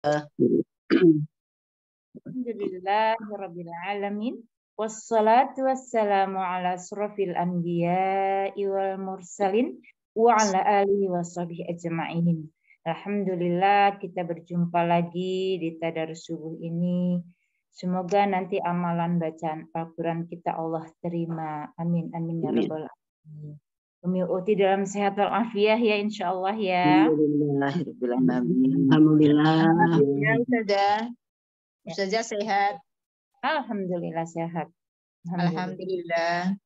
Alhamdulillah, Alhamdulillahirrabbilalamin. Wassalatu wassalamu ala surafil anbiya wal mursalin wa ala alihi wa sahbihi ajma'in. Alhamdulillah kita berjumpa lagi di Tadarus Subuh ini. Semoga nanti amalan bacaan Al-Quran kita Allah terima. Amin. Amin. Ya Rabbal Alamin. Umi dalam sehat walafiat ya insya Allah ya. Alhamdulillah. Alhamdulillah. Ya, ya. Ustazah. sehat. Alhamdulillah sehat. Alhamdulillah.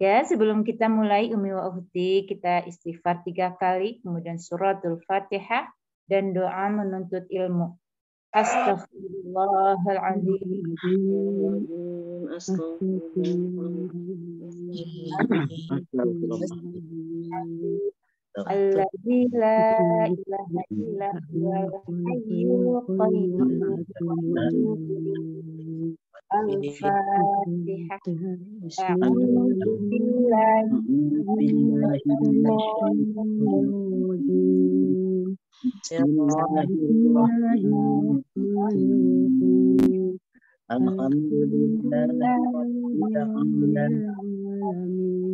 Ya, sebelum kita mulai Umi wa kita istighfar tiga kali, kemudian suratul Fatihah dan doa menuntut ilmu. Astaghfirullahaladzim. Astaghfirullahaladzim. الذي لا إله إلا هو الحي القيوم الفاتحة أعوذ بالله من الشيطان الرجيم Alhamdulillah. Alhamdulillah. Iya,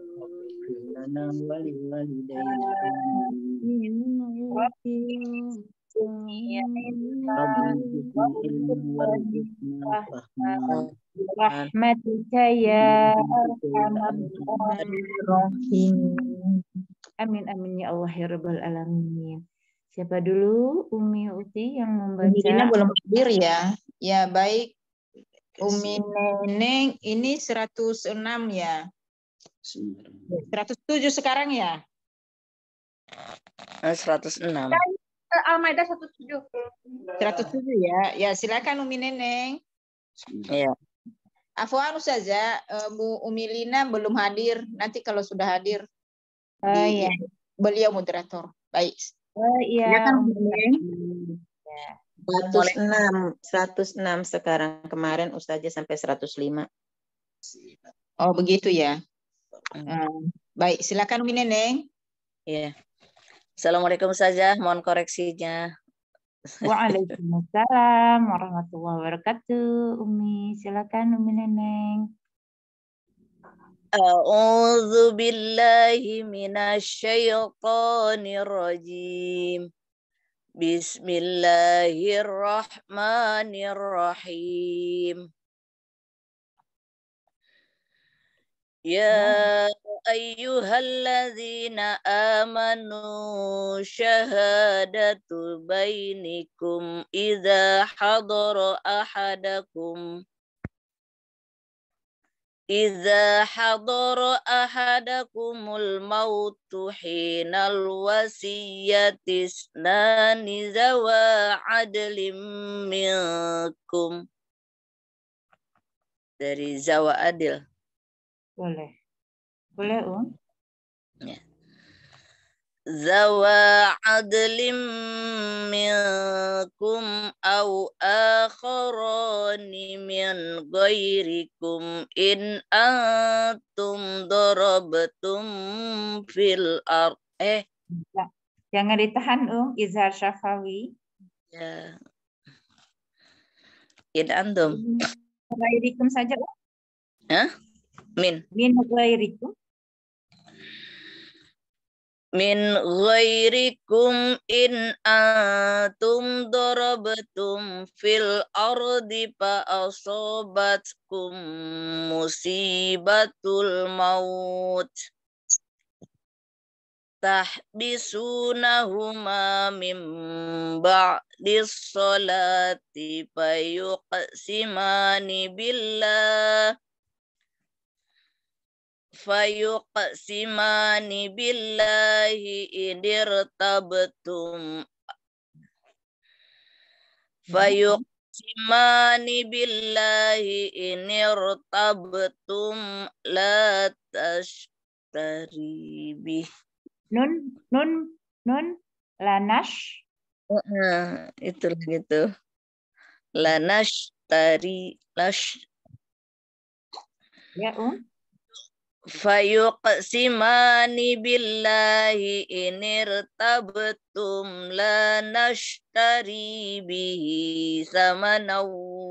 لنا ولوالدينا يا أرحم Amin amin ya Allah ya Rabbal Alamin. Siapa dulu Umi Uti yang membaca? Dina belum hadir ya. Ya baik. Umi Neneng ini 106 ya. 107 sekarang ya? 106. Al-Maidah 107. 107 ya. Ya, silakan Umi Neneng. Iya. Afwan saja, eh, Bu Umi Lina belum hadir. Nanti kalau sudah hadir. Oh iya. Beliau moderator. Baik. Oh iya. Ya kan, Umi Neneng. ya. 106, 106 sekarang kemarin Ustazah sampai 105. Oh begitu ya. Hmm. Baik, silakan Umi Neneng. Yeah. Assalamualaikum saja, mohon koreksinya. Waalaikumsalam warahmatullahi wabarakatuh. Umi, silakan Umi Neneng. A'udzu billahi minasyaitonir rajim. Bismillahirrahmanirrahim. يا أيها الذين آمنوا شهادة بينكم إذا حضر أحدكم إذا حضر أحدكم الموت حين الوصية اثنان ذوى عدل منكم dari zawa adil boleh. Boleh, Un? Hmm. Ya. Zawa adlim minkum au akharani min ghairikum in antum darabtum fil ar eh ya. jangan ditahan um izhar syafawi ya in antum ghairikum saja um. Huh? min min ghairikum min ghairikum in antum darabtum fil ardi fa asabatkum musibatul maut tahbisunahuma min ba'di sholati fayuqsimani billah fayuqsimani billahi idirtabtum fayuqsimani billahi inirtabtum la tashtari bih nun nun nun lanash uh, itu gitu lanash tari lash ya um Fayuqsimani billahi inirtabtum la nashtari bihi samana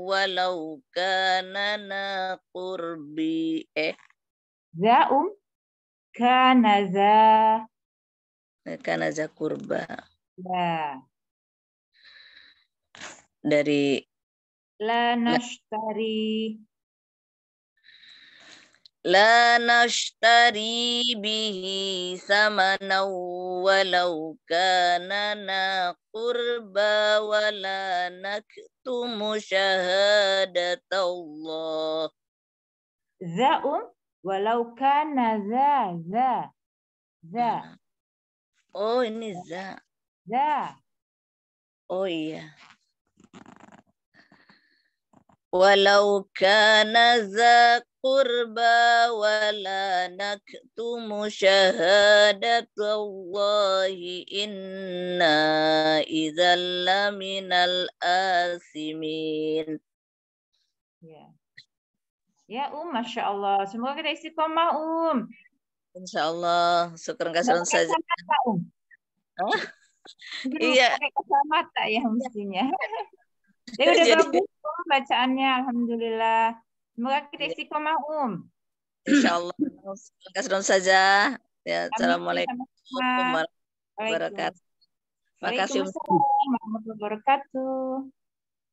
walau kanana qurbi eh zaum kana za kana za kurba ya dari la nashtari لا نشتري به ثمنا ولو كان قربا قربى ولا نكتم شهادة الله ذا ولو كان ذا ذا ذا نعم. أوه إني ذا ذا أوه iya. Walau kana القربى ولا نكتم شهادة الله إنا إذا لمن الآثمين Ya. ya Um, Masya Allah. Semoga kita isi koma Um. Insya Allah. Syukur kasihan saja. Um. Oh? iya. Kacamata ya mestinya. Dia ya, udah bagus um, bacaannya. Alhamdulillah. Semoga kita iya. istiqomah um. Insyaallah. Terima kasih saja. Ya, assalamualaikum warahmatullahi wabarakatuh. Makasih warahmatullahi wabarakatuh.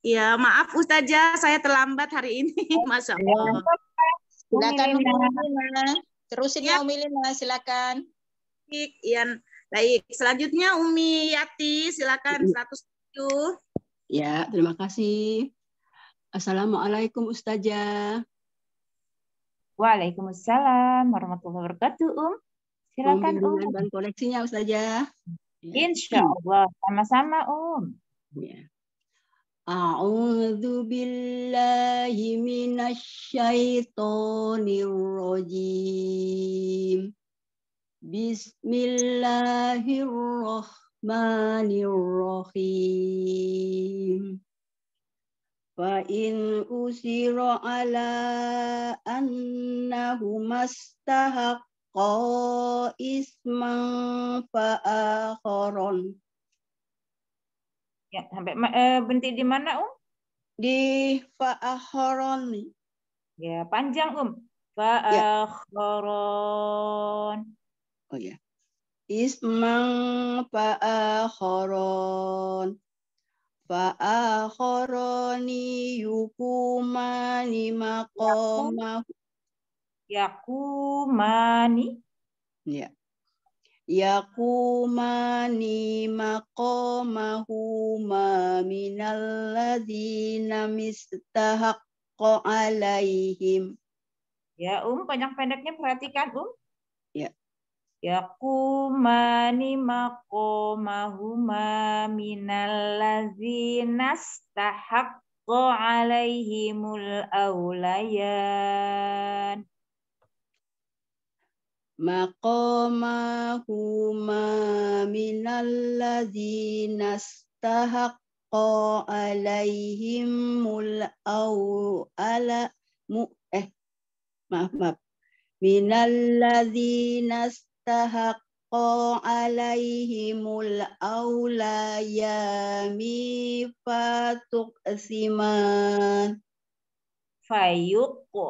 Ya, maaf Ustazah, saya terlambat hari ini. Masya Allah. Silakan Umilina. Terusin ya Umilina, silakan. Baik, Ian. Baik, selanjutnya Umi Yati, silakan 107. Iya. Ya, terima kasih. Assalamualaikum Ustazah. Waalaikumsalam warahmatullahi wabarakatuh, Um. Silakan Um. um. dan koleksinya Ustazah. Iya. Insya Allah. Sama-sama Um. Ya. A'udzu billahi minasyaitonir rajim. Bismillahirrahmanirrahim. فإن أسر على أنهما استحقا إثما فآخران Ya, sampai uh, berhenti di mana, Um? Di fa'akhoron. Ya, panjang, Um. Fa'akhoron. Ya. Oh ya. Ismang fa'akhoron. Fa'akhoroni yukumani maqamahu. Yakumani. Ya. Yakumani maqamahu ma minalladzina mistahaqqa alaihim. Ya, Um, panjang pendeknya perhatikan, Um. Ya Yaqumani maqamahuma minallazina stahaqqa alaihimul awlayan. Maqamahuma minallazina stahaqqa alaihimul ala mu eh maaf maaf minalladzina tahaqqo alaihimul aulayami fatuk siman Fayuqo.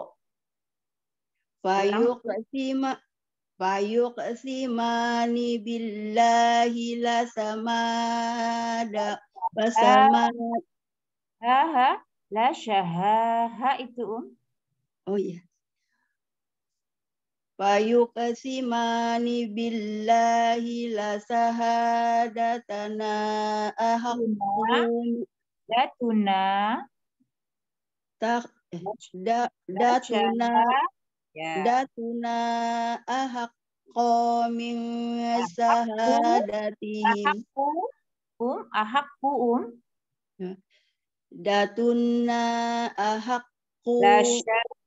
fayuq sima fayuq simani billahi la samada basama ha ha la ha itu um oh iya yeah fayuqasimani billahi la sahadatana ahakum datuna tak da, eh, datuna datuna ya. ahakku min sahadatihim um ahakku um ya. datuna ahakku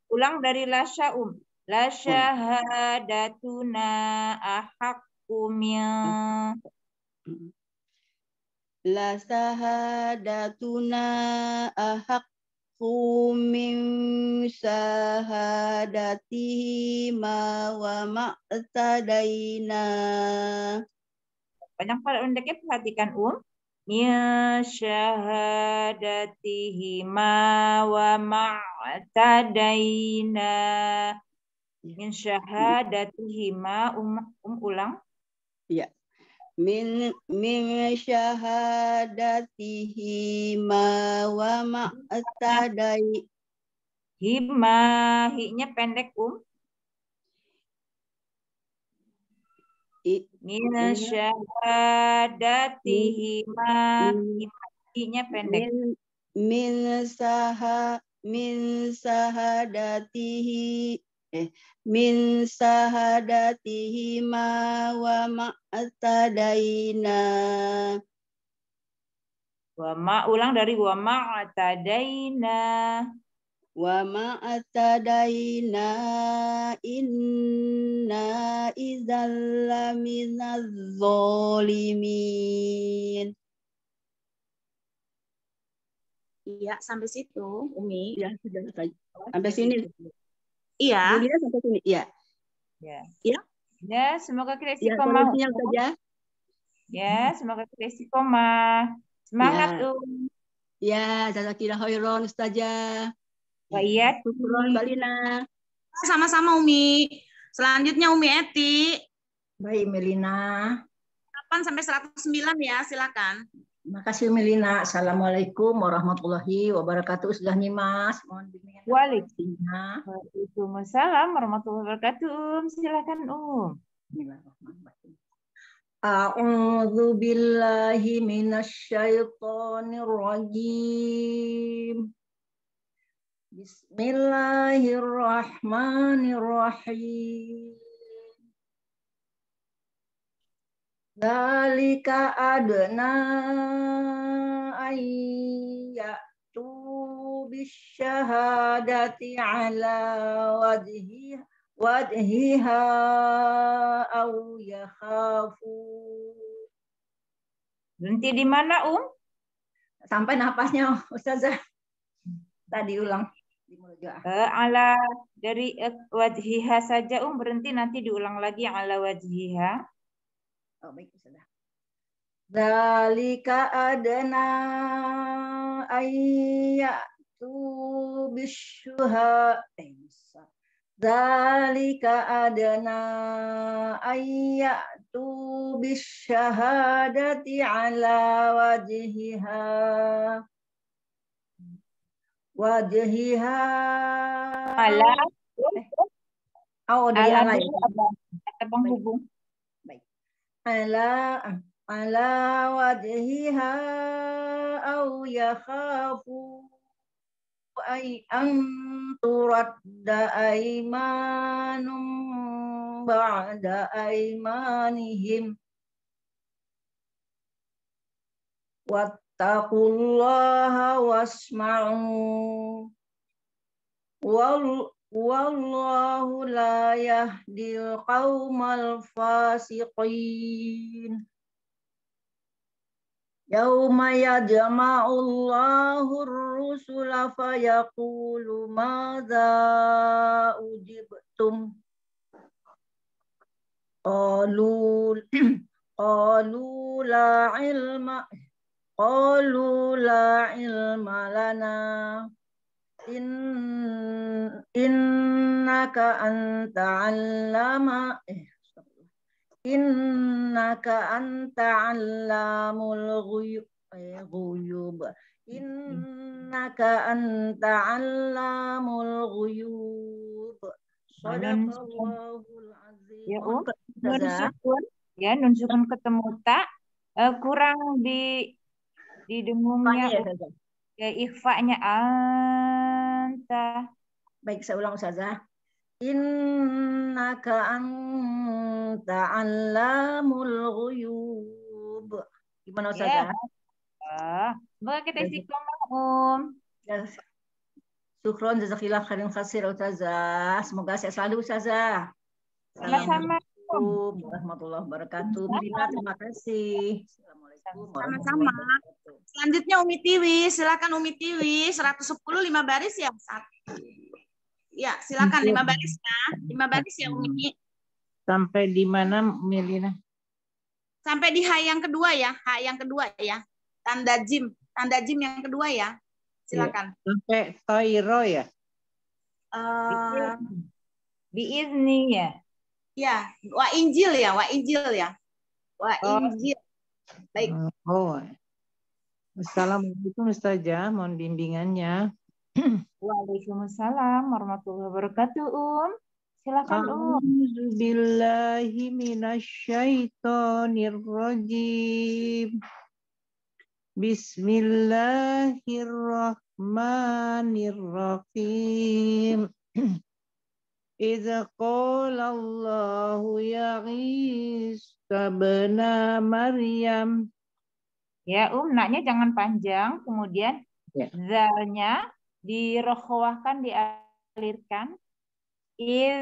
ulang dari lasya um La syahadatuna ahakku La syahadatuna ahakku min mm-hmm. syahadatihi ma wa ma'tadaina Panjang pada undeknya perhatikan um Ya, syahadatihima wa ma'tadaina Iya. Min syahadatihima iya. um, um ulang. ya Min min syahadatihima wa ma'tadai. Hima hinya pendek um. Min iya. syahadatihima hi-nya pendek. Min, min saha min sahadatihi min ma wa ma'tadaina wa ma ulang dari wa ma'tadaina wa ma'tadaina inna idzal laminaz zalimin Iya, sampai situ, Umi. Ya, sudah. Sampai sini. Iya. Yulia sampai sini. Iya. Ya. Ya. Ya, semoga kreasi ya, koma. saja. Ya, semoga kreasi koma. Semangat, ya. Um. Ya, Kira Hoiron, Ustazah. Baik. Oh, iya. Mbak Lina. Iya, sama-sama Umi. Selanjutnya Umi Eti. Baik, Melina. 8 sampai 109 ya, silakan. Terima kasih Melina. Assalamualaikum warahmatullahi wabarakatuh. Sudah nyimas. Mohon bimbingan. Waalaikumsalam. warahmatullahi wabarakatuh. Silakan Um. Bismillahirrahmanirrahim. A'udzu billahi minasyaitonir Bismillahirrahmanirrahim. Dalika adna tu bisyahadati ala wajhi wajhiha aw yakhafu. Berhenti di mana, Um? Sampai nafasnya Ustazah. Tadi ulang. Uh, ala dari uh, wajhiha saja, Um. Berhenti nanti diulang lagi yang ala wajhiha. Oh, baik, sudah. Dalika adana ayatu bisyuha. Eh, bisa. Dalika adana ayyatu bisyahadati ala wajihiha. Wajihiha. Ala. Eh. Oh, dia ala. Ya. Penghubung ala ala wajhiha au yakhafu ay an turadda aymanum ba'da aymanihim wattaqullaha wasma'u Wallahu la yahdil qawmal fasiqin. Yauma yajma'ullahu rusula fayaqulu madza ujibtum. Qalu qalu la ilma qalu la ilma lana in innaka anta allama eh, innaka anta allamul ghuyub inna innaka anta allamul ghuyub ya um nun sukun ya ketemu tak uh, kurang di di dengungnya ya, ya ikhfanya ah kita. Baik, saya ulang saja. Innaka anta allamul ghuyub. Gimana ya. Ustazah? Yeah. Uh, semoga kita istiqomah, Um. Yes. Syukron jazakillah khairan khasir Ustazah. Semoga saya selalu Ustazah. Sama-sama. Warahmatullahi wabarakatuh. Terima kasih. Sama-sama. Selanjutnya Umi Tiwi, silakan Umi Tiwi 110 5 baris ya. Ustaz. Ya, silakan 5 baris ya. 5 baris ya Umi. Sampai di mana Melina? Sampai di H yang kedua ya, H yang kedua ya. Tanda jim, tanda jim yang kedua ya. Silakan. Ya, sampai Toiro ya. Uh, ini ya. Ya, wa Injil ya, wa Injil ya. Wa oh. Injil. Baik. Eh, oh. Assalamualaikum Ustazah, mohon bimbingannya. Waalaikumsalam warahmatullahi wabarakatuh, Um. Silakan, Um. Billahi minasyaitonir Bismillahirrahmanirrahim. إذ قال الله يا عيسى ابن مريم Ya, um, naknya jangan panjang, kemudian ya. zalnya dirokhwahkan, dialirkan. Il,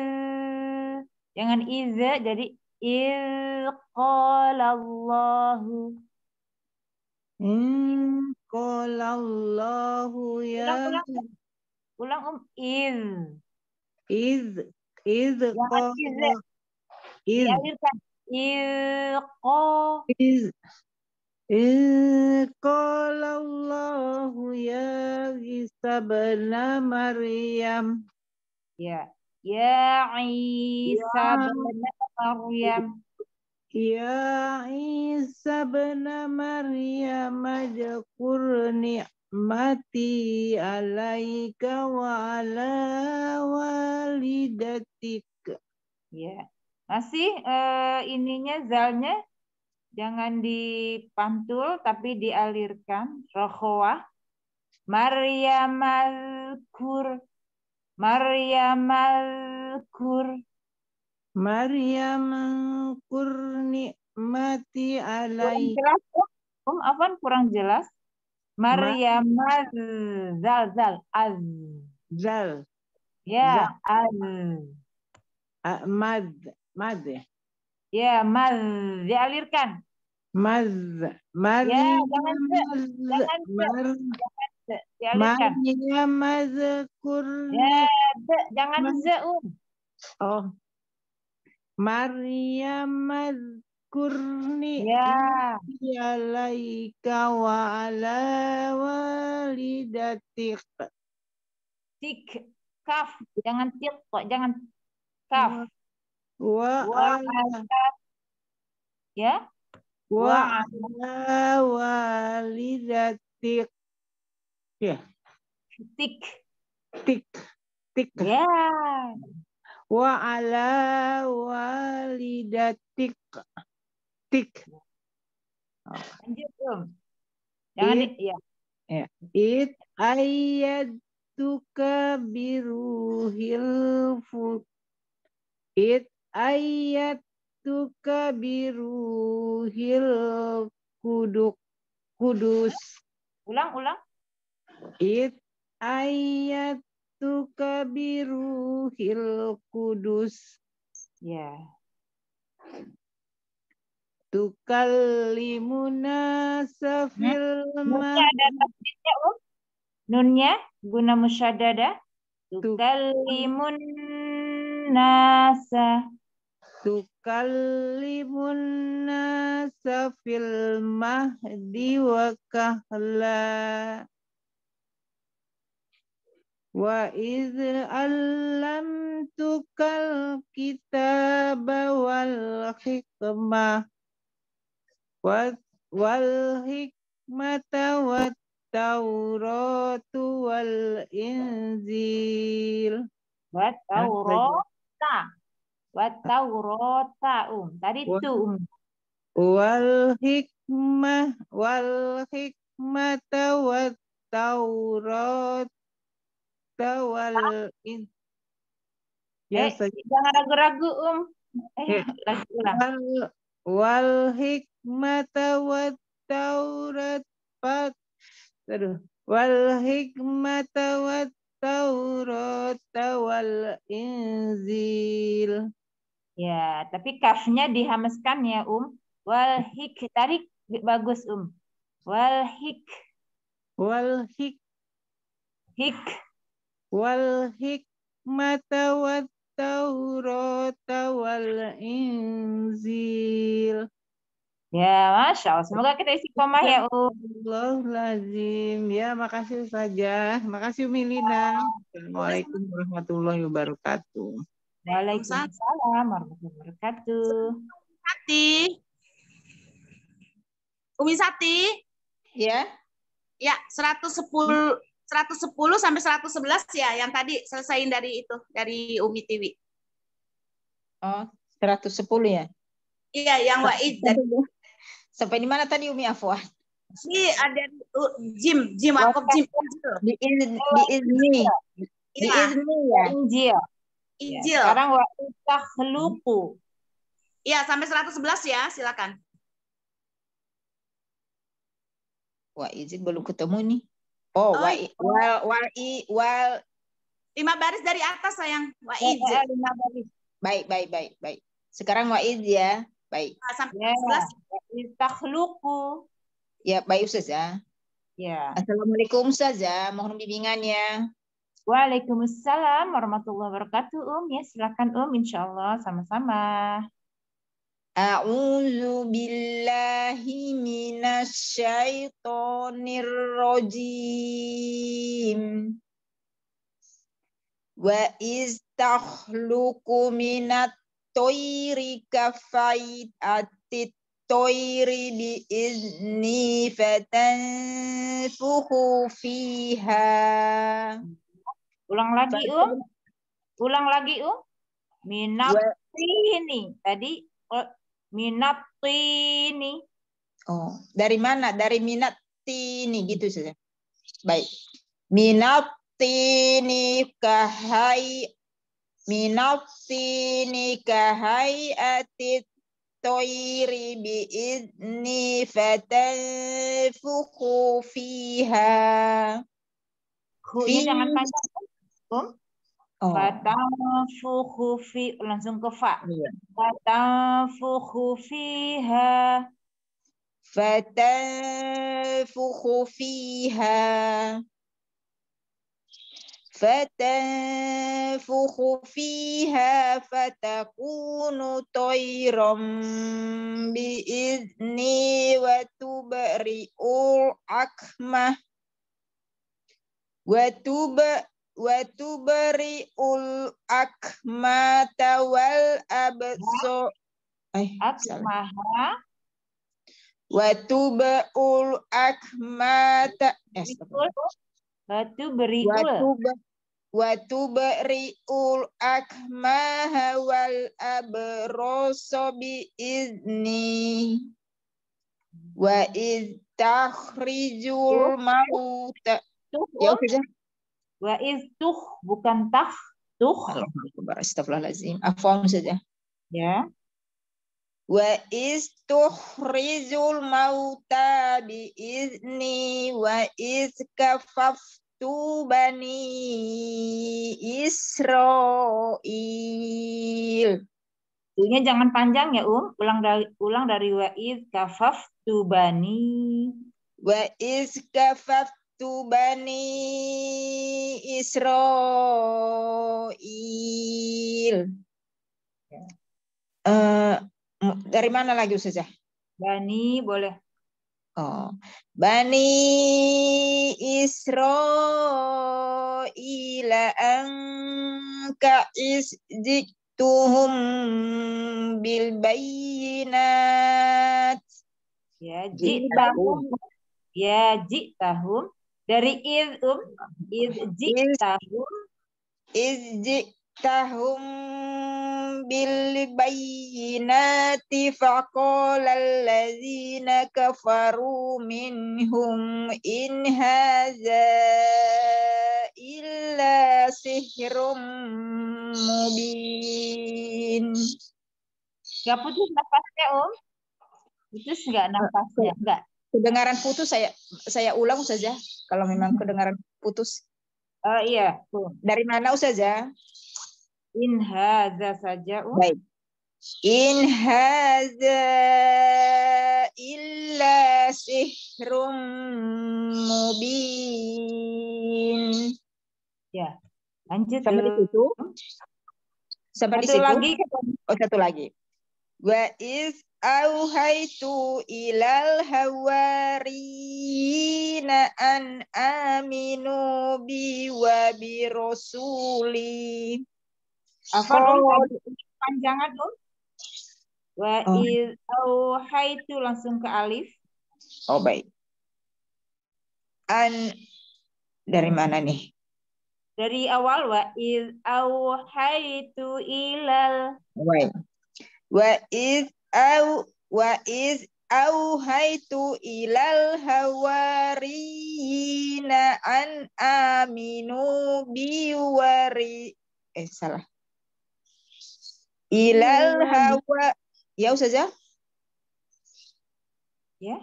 jangan iza, jadi il qalallahu. Hmm, qalallahu ya. Ulang, ulang. ulang um, il. Is is ko is is iz Qala Allahu ya Isa bin Maryam Ya Ya Isa Maryam Ya Isa bin Maryam Maryam, rahmati alaika wa ala walidatik. Ya. Masih uh, ininya zalnya jangan dipantul tapi dialirkan rokhwa. Maria kur Maria kur Maryam kur nikmati alaika. Kurang jelas, Um, Afan kurang jelas. Maryam zal zal az. Zal. Ya, az. Ah, mad, mad. Ya, mad dialirkan. Maz, mad ya, jangan jangan mar, jangan Maryam mazkur. Ya, jangan zeum. Oh. Maryam kurni ya laika wa ala walidatik tik kaf jangan tik kok jangan kaf wa, ya wa ala walidatik ya tik tik tik ya wa ala walidatik tick. Oh. Lanjut, Om. Jangan it, iya. ya. It ayat biruhil biru It ayyatuka biruhil kuduk kudus. Ulang, ulang. It ayyatuka biruhil kudus. Ya. Yeah tukallimuna safil tasdidnya nunnya guna musyadada tukallimun sa tukallimun safil fil mahdi wa kahla wa iz allam tukal kitaba wal hikmah wal hikmata wat tauratu wal inzil wat taurata wat taurata um tadi itu um wal hikmah wal hikmata wat taurata wal in Ya, eh, jangan ragu-ragu, Um. Eh, eh lagi ulang. Wal, wal hik hikmata wat taurat pak aduh wal hikmata wat taurat wal inzil ya tapi kafnya dihamaskan ya um wal hik tarik bagus um wal hik wal hik hik wal mata wat taurat wal inzil Ya, Masya Allah. Semoga kita isi koma ya, U. Allahulazim. Ya, makasih saja. Makasih, Milina. Assalamualaikum warahmatullahi wabarakatuh. Waalaikumsalam warahmatullahi wabarakatuh. Sati. Umi Sati. Ya. Ya, 110 110 sampai 111 ya yang tadi selesaiin dari itu dari Umi Tiwi. Oh, 110 ya? Iya, yang Wa'id. Dari... Sampai di mana tadi Umi Afwan? Ini ada uh, Jim, Jim gym aku gym. Oh, di in, di oh, ini Di iya. ini ya. Injil. Injil. sekarang wa lupu. Iya, sampai 111 ya, silakan. Wa izin belum ketemu nih. Oh, oh wa iya. wal wal i wal lima baris dari atas sayang. Wa izin. Lima baris. Baik, baik, baik, baik. Sekarang wa izin ya. Baik. Nah, sampai ya. 11. Ya, baik ya, Ustaz ya. Ya. Assalamualaikum Ustaz ya. Mohon bimbingannya. Waalaikumsalam warahmatullahi wabarakatuh. Um, ya silakan Um insyaallah sama-sama. A'udzu billahi minasy syaithanir rajim. Wa istakhluqu minat toiri kafait atit toiri bi izni fatanfuhu fiha. Ulang lagi, Um. Ulang lagi, Um. Minat ini tadi minat ini. Oh, dari mana? Dari minat ini gitu saja. Ya? Baik. Minat ini kahai minafsi nikahai atit toiri biidni fatanfuku fiha. Hui, jangan panjang. Hum? Oh. oh. fi langsung ke fa. Yeah. Fatanfuku fiha. Fatanfuku fiha. فتنفخ فيها فتكون طيرا بإذني وتبرئ الأكمه وتبرئ watubriul akmata wal abso akmaha watubriul akmata watubriul wa tubri'ul akmaha wal abroso bi izni wa iz takhrijul mauta ya sudah oh. wa iz tuh bukan tah tuh astagfirullahalazim afwan saja ya. ya wa iz tukhrijul mauta bi izni wa iz kafaf tu bani Israel. Tuhnya jangan panjang ya Um, ulang dari ulang dari Wa'id kafaf tu bani Wa'id kafaf tu bani Israel. Ya. Uh, dari mana lagi Ustazah? Bani boleh. Oh. Bani Israel angka isjiktuhum bil bayinat. Ya, ji tahum. Ya, ji tahum. Dari iz um, iz tahum. جئتهم بالبينات فقال الذين كفروا منهم إن هذا إلا سحر مبين Gak putus nafasnya Om? Putus nggak eh, nafasnya? Enggak. Eh, kedengaran putus saya saya ulang saja kalau memang kedengaran putus. Oh iya. Dari mana Ustazah? In haza saja. Baik. In haza illa sihrum mubin. Ya, lanjut sampai di situ. Sampai satu di situ. lagi. Oh, satu lagi. Wa is auhaitu ilal hawariyina an aminu bi wa bi rasuli. Apa dong? Panjangan tuh? Wa oh. iz auhaitu langsung ke alif. Oh baik. An dari mana nih? Dari awal wa iz auhaitu ilal. Baik. Wa iz au wa iz auhaitu ilal hawariina an aminu biwari eh salah ilal iya. hawa ya ustazah ya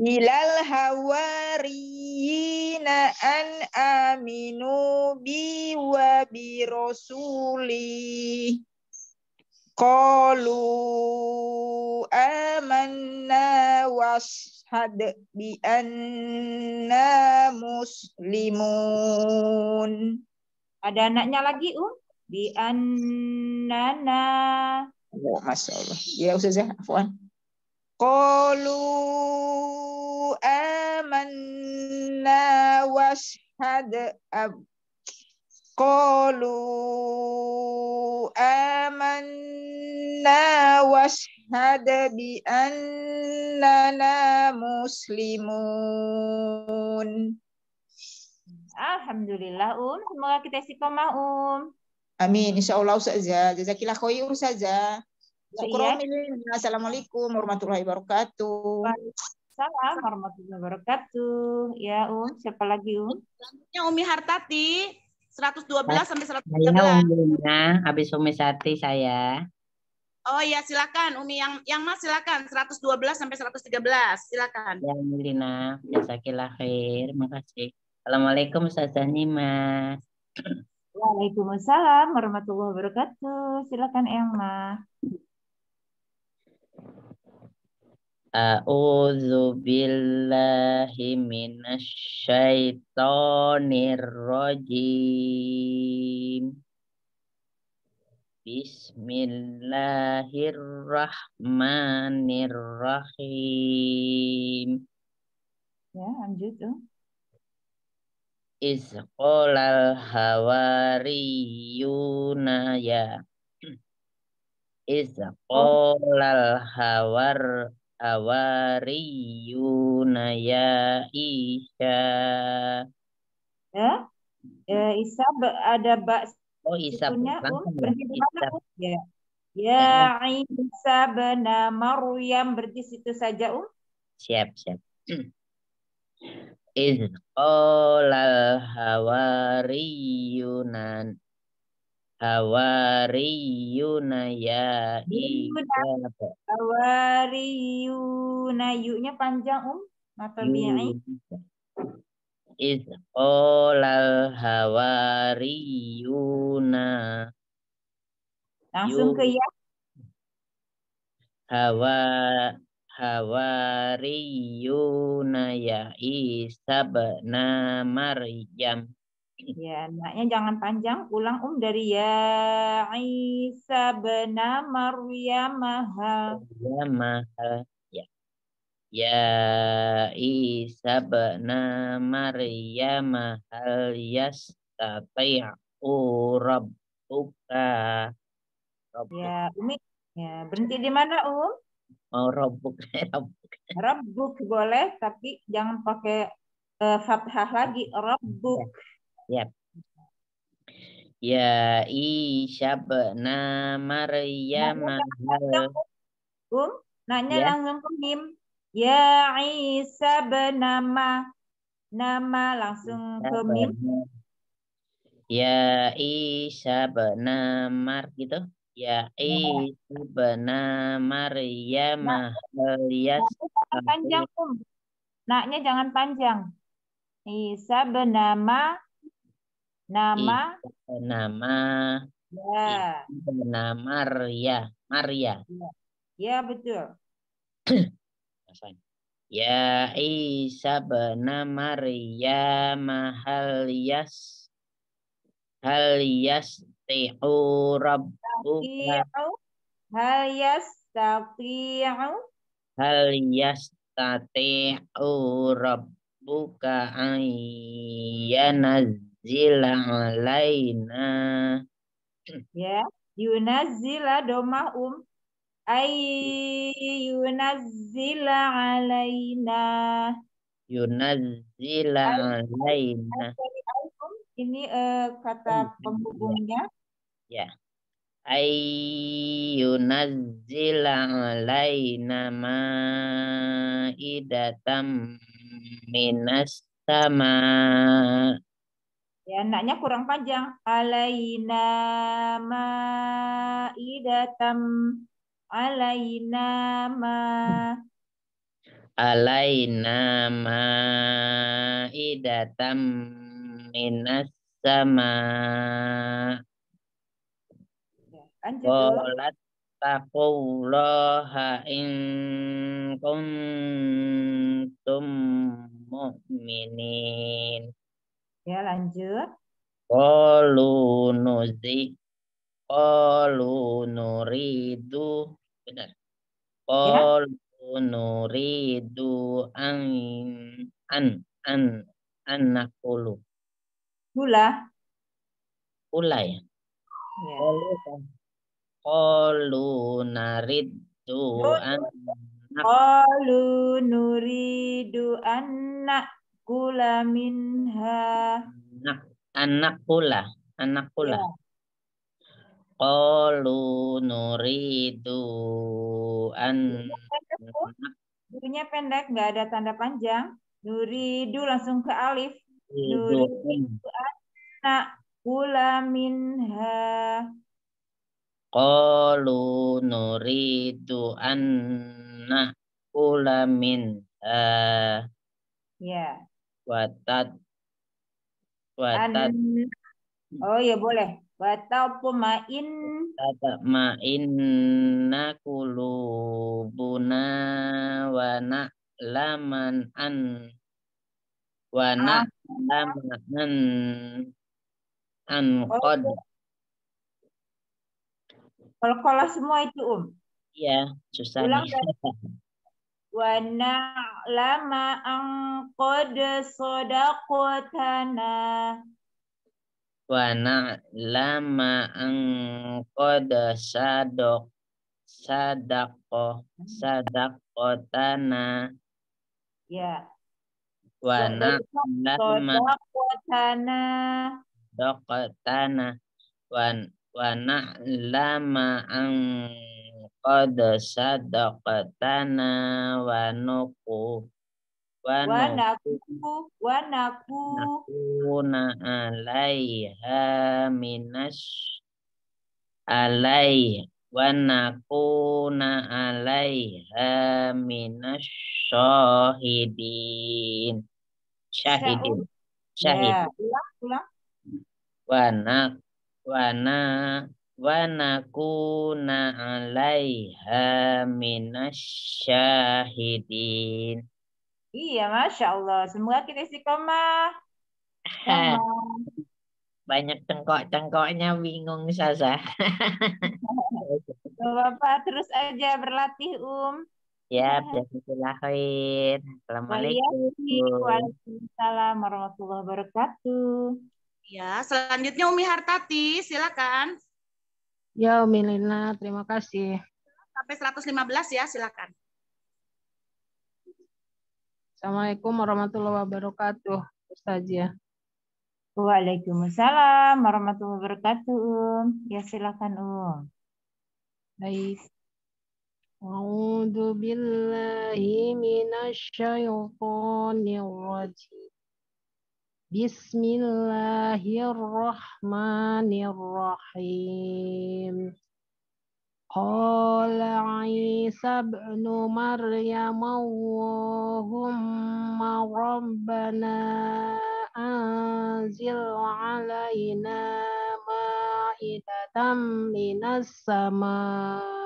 ilal hawariyina an aminu bi wa bi rasuli qalu amanna washad bi anna muslimun ada anaknya lagi um bi annana oh, ya, Masya Allah. Ya Ustazah, afwan. Qalu amanna washhad ab Qalu amanna washhad bi annana muslimun. Alhamdulillah, Um. Semoga kita istiqomah, Um. Amin. Insya Allah saja. Jazakillah khair saja. ya. Assalamualaikum warahmatullahi wabarakatuh. Salam warahmatullahi wabarakatuh. Ya Um, siapa lagi Um? Selanjutnya Umi Hartati. 112 sampai 113. ya. Habis Umi Sati saya. Oh iya, silakan Umi yang yang Mas silakan 112 sampai 113. Silakan. Ya, milina, Jazakillah khair. Makasih. Assalamualaikum Ustazah Nima. Waalaikumsalam warahmatullahi wabarakatuh. Silakan Emma. A'udzu billahi minasyaitonir rajim. Bismillahirrahmanirrahim. Ya, lanjut. tuh. Isqolal hawariyuna ya. Isqolal hawar hawariyuna ya Isya. Ya. Ya, Isa ada bak Oh, Isa. berarti Ya. Ya, ya. Isa bin Maryam berarti situ saja, Um. Siap, siap. Iz olal hmm. hawariyunan hawariyuna ya hawariyuna yuknya panjang um matamiai iz olal hawariyuna langsung ke ya hawa hawariyuna ya Isa bena Maryam. Ya, naknya jangan panjang. Ulang um dari ya Isa bena Maryam maha. Ya maha. Ya. Ya Isa bena Maryam hal yastati'u urab Rabbuka. Ya, Umi. Ya, berhenti di mana, Um? mau robuk robuk robuk boleh tapi jangan pakai uh, fathah lagi robuk ya ya iya nama Maryam um nanya langsung ke mim ya Isa benama nama langsung ke mim ya iya nama gitu Ya ibu bena Maryam alias panjang um. Naknya jangan panjang. Isa bernama nama nama bernama ya. bernama Maria. Maria. Ya, betul. ya Isa bena Maria mahal yas hal yas yastatiu rabbuka hal yastatiu hal yastatiu rabbuka an yanazzila alaina ya yunazzila domahum um ay yunazzila alaina yunazzila alaina ini uh, kata iya. penghubungnya. Ya. Ayunazila alaina ma'idatam minas sama. Ya, naknya kurang panjang. Alaina ma'idatam alaina ma alaina ma'idatam minas sama Qalat ya, taqullaha in kuntum mu'minin. Ya, lanjut. Qalu nuzi Qalu nuridu benar. Ya. Qalu ya. nuridu an an an an Gula. Ya. Gula ya. Kolu Qalu naridu an nuri nuridu anak kula minha. Anak, anak kula, anak kula. Kolu nuri nuridu anak. Gurunya pendek, nggak ada tanda panjang. Nuridu langsung ke alif. Nuridu anna kula minha. Qalu nuridu anna kula minha. Ya. Watat. Watat. Oh ya boleh. Watau pemain. nak mainna kulubuna wana laman an wa na'lama an an qad oh. kalau semua itu um iya susah ulang wa na'lama an qad sadaqatana wa na'lama an qad sadaq sadaqo hmm. sadaqatana ya Wana lama Wana Dokotana Wan Wana lama ang Kodosa dokotana Wanuku Wanaku Wanaku Nakuna alaiha Minash alai wanaku na alaiha minasy syahidin syahidin syahid ya. ya wana wana wana kuna alaiha syahidin. Iya, Masya Allah. Semoga kita istiqomah. Banyak cengkok-cengkoknya bingung, Sasa. Bapak terus aja berlatih, Um. Ya, jazakallah iya. khair. Assalamualaikum. Waalaikumsalam warahmatullahi wabarakatuh. Ya, selanjutnya Umi Hartati, silakan. Ya, Umi Lina, terima kasih. Sampai 115 ya, silakan. Assalamualaikum warahmatullahi wabarakatuh, Ustazah. Waalaikumsalam warahmatullahi wabarakatuh. Um. Ya, silakan, Um. Baik. أعوذ بالله من الشيطان الرجيم بسم الله الرحمن الرحيم قال عيسى ابن مريم اللهم ربنا أنزل علينا مائدة من السماء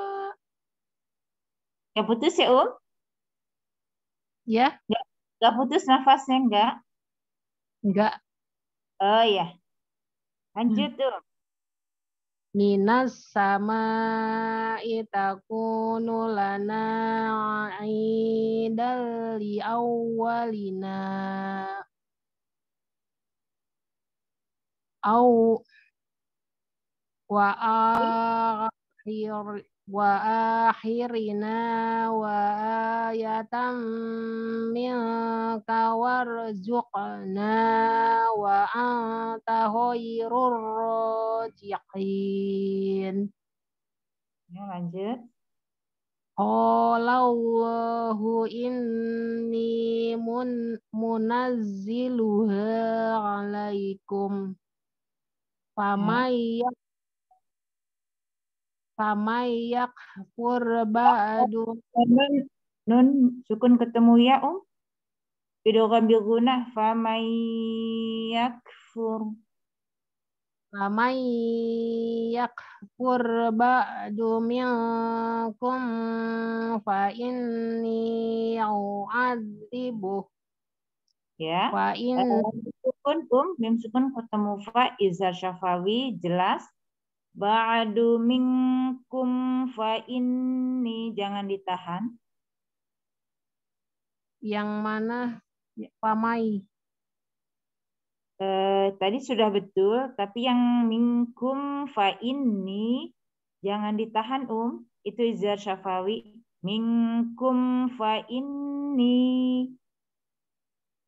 Gak putus ya, Um? Ya. Gak, gak putus nafasnya, enggak? Enggak. Oh iya. Lanjut, hmm. Minas sama itakunu lana aidal awalina. Au wa iya. akhir wa akhirina wa ayatam kawar warzuqna wa anta khairur rajiqin. Ya, lanjut. Qala Allahu inni munazziluha alaikum. Famay Famayak furba adu. Nun sukun ketemu ya um. Bidogam guna famai yakfur. Famai yakfur ba'du minkum fa inni u'adzibu. Ya. Fa in. Eh, sukun um, mim sukun ketemu fa izar syafawi jelas ba'du minkum fa inni jangan ditahan yang mana pamai eh, tadi sudah betul tapi yang minkum fa inni jangan ditahan um itu izhar syafawi minkum fa inni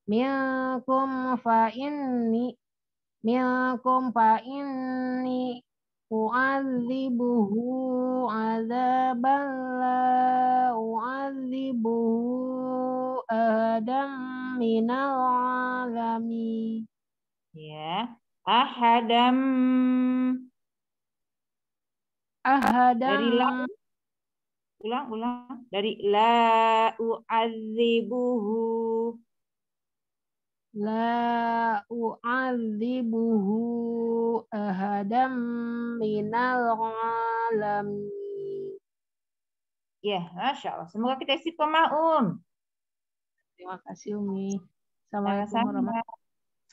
minkum fa ini. minkum fa inni u'adzibuhu azaban la u'adzibuhu adam minal alami ya ahadam ahadam dari la ulang ulang dari la u'adzibuhu la u'adzibuhu ahadam minal alamin. Ya, Masya Allah. Semoga kita isi pemaun. Terima kasih, Umi. Assalamualaikum warahmatullahi wabarakatuh.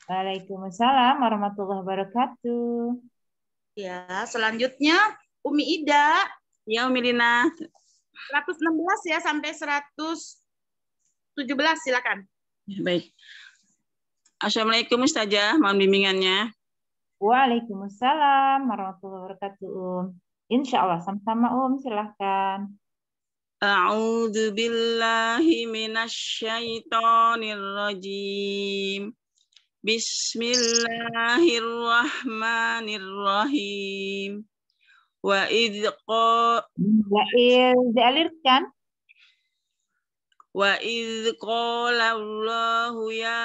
Waalaikumsalam warahmatullahi wabarakatuh. Ya, selanjutnya Umi Ida. Ya, Umi Lina. 116 ya sampai 117 silakan. Ya, baik. Assalamualaikum Ustazah, mohon bimbingannya. Waalaikumsalam warahmatullahi wabarakatuh. Um. Insya Allah sama-sama Um, silahkan. A'udzu billahi minasyaitonir rajim. Bismillahirrahmanirrahim. Wa idh wa idh alirkan. وإذ قال الله يا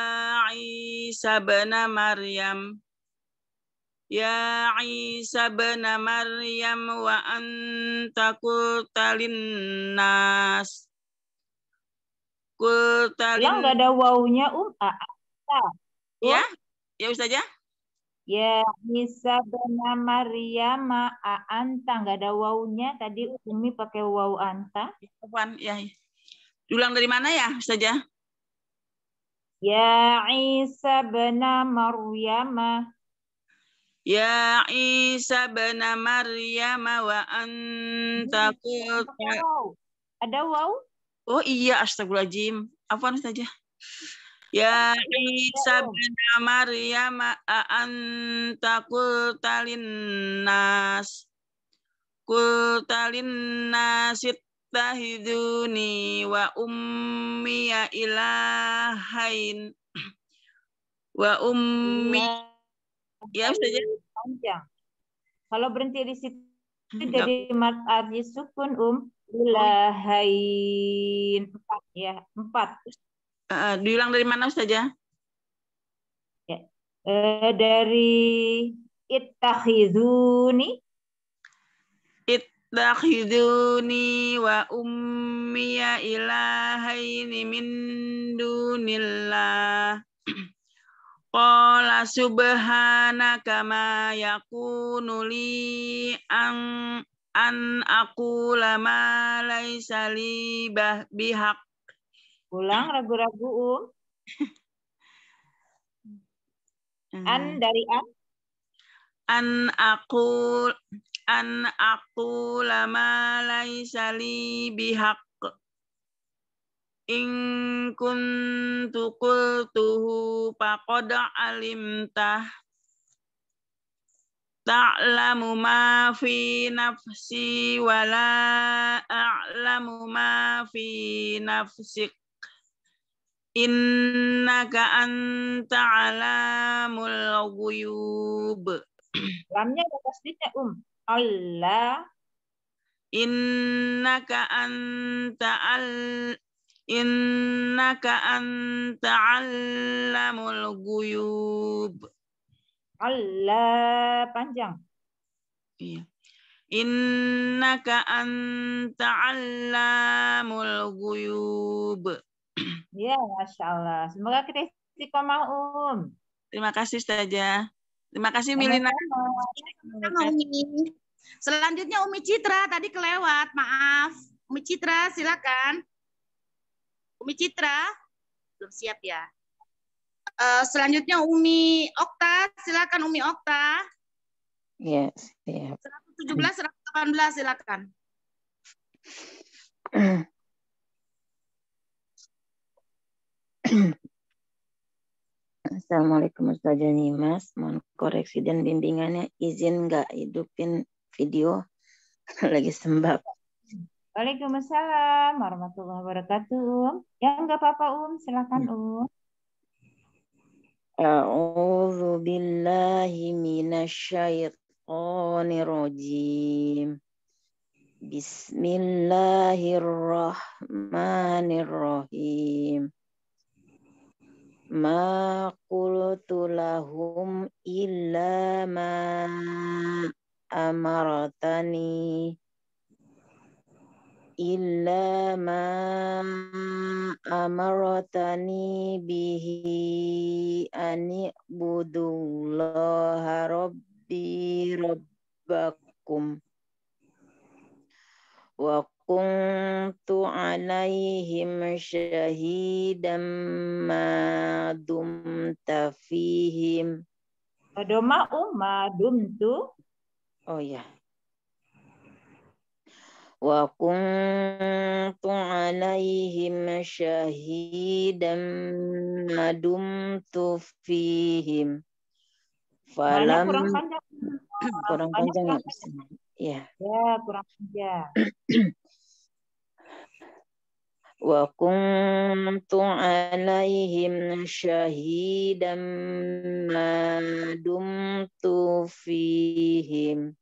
عيسى ابن مريم يا عيسى ابن مريم وأنت قلت للناس قلت للناس nggak ada wau-nya um a, a. ya ya aja Ya Isa bena Maryam a anta nggak ada wau-nya tadi Umi pakai wau anta. Ya, ya. Diulang dari mana ya, saja? Ya Isa bin Maryam. Ya Isa bin Maryam wa anta qulta. Ada waw? Oh iya, astagfirullahaladzim. Apaan saja? Ya Isa bin Maryam a anta qulta linnas. Qulta linnasit tattakhiduni wa ummiya ilahain wa ummi iya. ya saja ya. jadi panjang kalau berhenti di situ hmm, jadi ya. mat arji sukun um ilahain empat ya empat uh, diulang dari mana saja ya. uh, dari ittakhizuni takhiduni wa ummiya ilahaini min dunillah Qala subhanaka ma yakunu li an, an aku lama laisa li bihak. Ulang ragu-ragu um. Eh. an dari an? An aku an aku lama laisa li ingkun tukul tuhu pakoda alim alimtah ta'lamu ma fi nafsi wa la a'lamu ma fi nafsik innaka anta alamul ghuyub lamnya ada pastinya um alla innaka anta al innaka anta allamul ghuyub Allah panjang iya innaka anta allamul ghuyub ya masyaallah semoga kita istiqomah um terima kasih saja Terima kasih Milina. Selanjutnya Umi Citra tadi kelewat, maaf. Umi Citra silakan. Umi Citra belum siap ya. Uh, selanjutnya Umi Okta, silakan Umi Okta. Yes, iya, siap. Yes. 117 118 silakan. Assalamualaikum Ustazah Nimas. Mohon koreksi dan bimbingannya. Izin nggak hidupin video lagi sembab. Waalaikumsalam warahmatullahi wabarakatuh. Ya nggak apa-apa Um, silakan hmm. Um. A'udzu billahi minasyaitonir rajim. Bismillahirrahmanirrahim ma qultu lahum illa ma amartani illa ma amartani bihi ani budullaha rabbi rabbakum wa kuntu alaihim syahidam ma dumta fihim. Doma umma dumtu. Oh ya. Yeah. Wa kuntu alaihim syahidam ma dumtu fihim. Falam. Mana kurang panjang. kurang ya, panjang. Ya. Ya, kurang panjang. wa kuntu alaihim syahidam madum tu fihim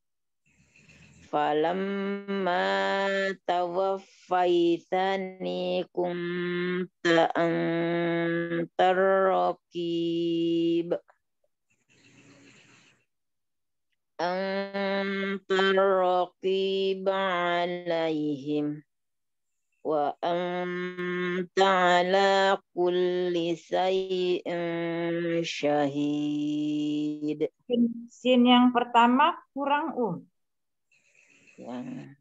falamma tawaffaitani kunta antarraqib alaihim wa anta ala kulli shay'in syahid. Sin yang pertama kurang um. Yang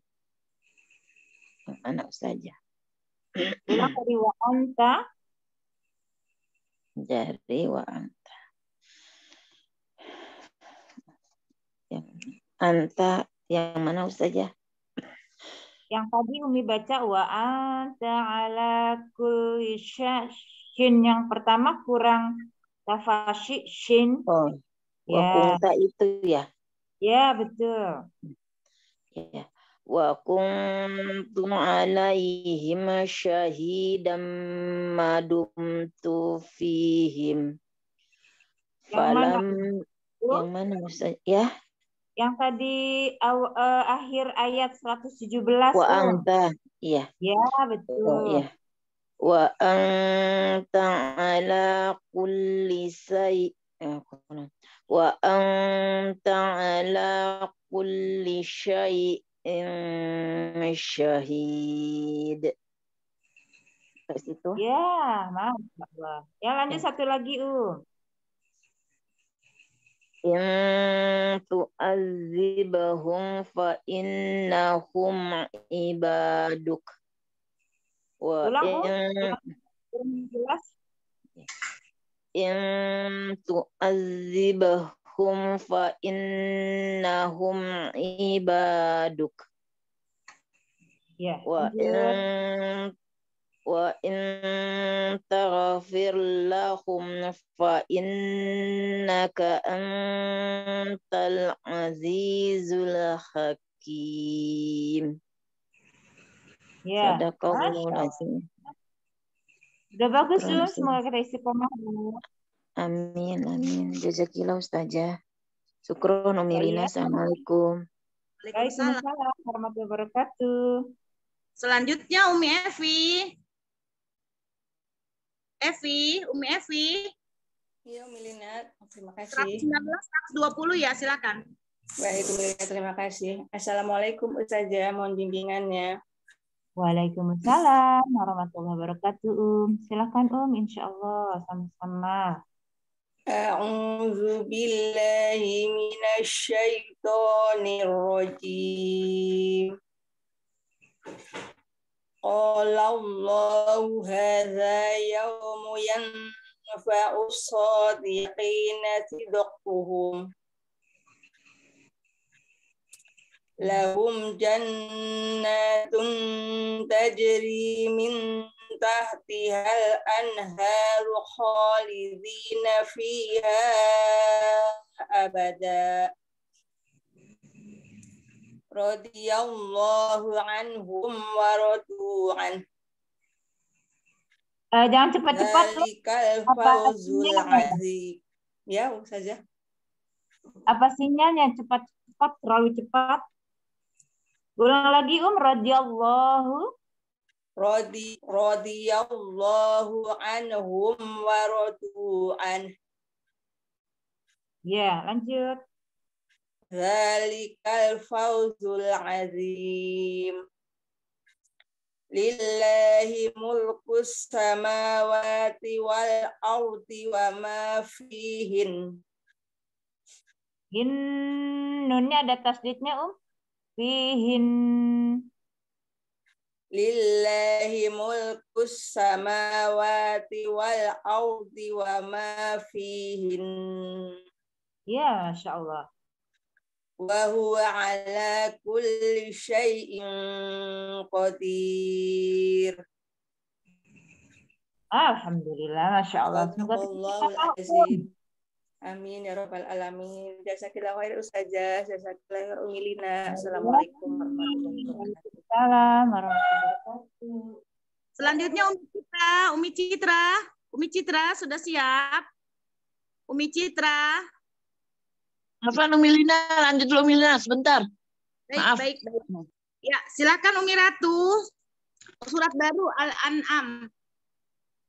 anak saja. Dari wa anta. Dari wa anta. Yang anta yang mana saja? Yang tadi Umi baca wa anta ala kulli shin yang pertama kurang tafashi shin. Oh. Ya. Wa itu ya. Ya, betul. Ya. Wa kuntum alaihim syahidam madumtu fihim. yang mana? Yang mana maksudnya? Ya yang tadi aw, uh, akhir ayat 117 wa anta iya ya betul oh, iya wa anta ala kulli say eh, wa anta ala kulli syai syahid itu. Ya, maaf. Ya, lanjut ya. satu lagi, U. Um in tu'azibahum fa innahum ibaduk wa in tu'azibahum fa innahum ibaduk ya yeah. wa in وإن تغفر لهم فإنك أنت العزيز الحكيم Ya. Sudah bagus tuh, semoga kita isi pemahaman. Amin, amin. Jazakillah Ustazah. Syukron Umi Ya. Assalamualaikum. Waalaikumsalam. Warahmatullahi wabarakatuh. Selanjutnya Umi Evi. Evi, Umi Evi. Iya, Umi Lina. Terima kasih. 119, 120 ya, silakan. Baik, Umi Lina, terima kasih. Assalamualaikum Ustazah, mohon bimbingannya. Waalaikumsalam warahmatullahi wabarakatuh, Um. Silakan, Um, insyaallah Allah. Sama-sama. أعوذ billahi قال الله هذا يوم ينفع الصادقين صدقهم لهم جنات تجري من تحتها الأنهار خالدين فيها أبداً radhiyallahu anhum wa radu'an. Uh, jangan cepat-cepat. tuh fawzul azim. Ya, saja. Apa sinyalnya cepat-cepat, terlalu cepat? Ulang lagi Um, radhiyallahu Radhi, radhiyallahu anhum wa radu'an. Ya, Ya, lanjut. Zalikal fawzul azim. Lillahi mulkus samawati wal ardi wa ma fihin. Nunnya ada tasdidnya, Um. Fihin. Lillahi mulkus samawati wal ardi wa ma fihin. Ya, Masya Allah. وهو على كل شيء قدير Alhamdulillah, Masya Allah. Amin ya Rabbal Alamin. Jasakillah khair Ustazah. Jasakillah khair Umilina. Assalamualaikum warahmatullahi wabarakatuh. Selanjutnya Umi Citra. Umi Citra. Umi Citra sudah siap? Umi Citra. Apa Umi Lina? Lanjut dulu Umi Lina sebentar. Baik, Maaf. Baik, baik. Ya, silakan Umi Ratu. Surat baru Al-An'am.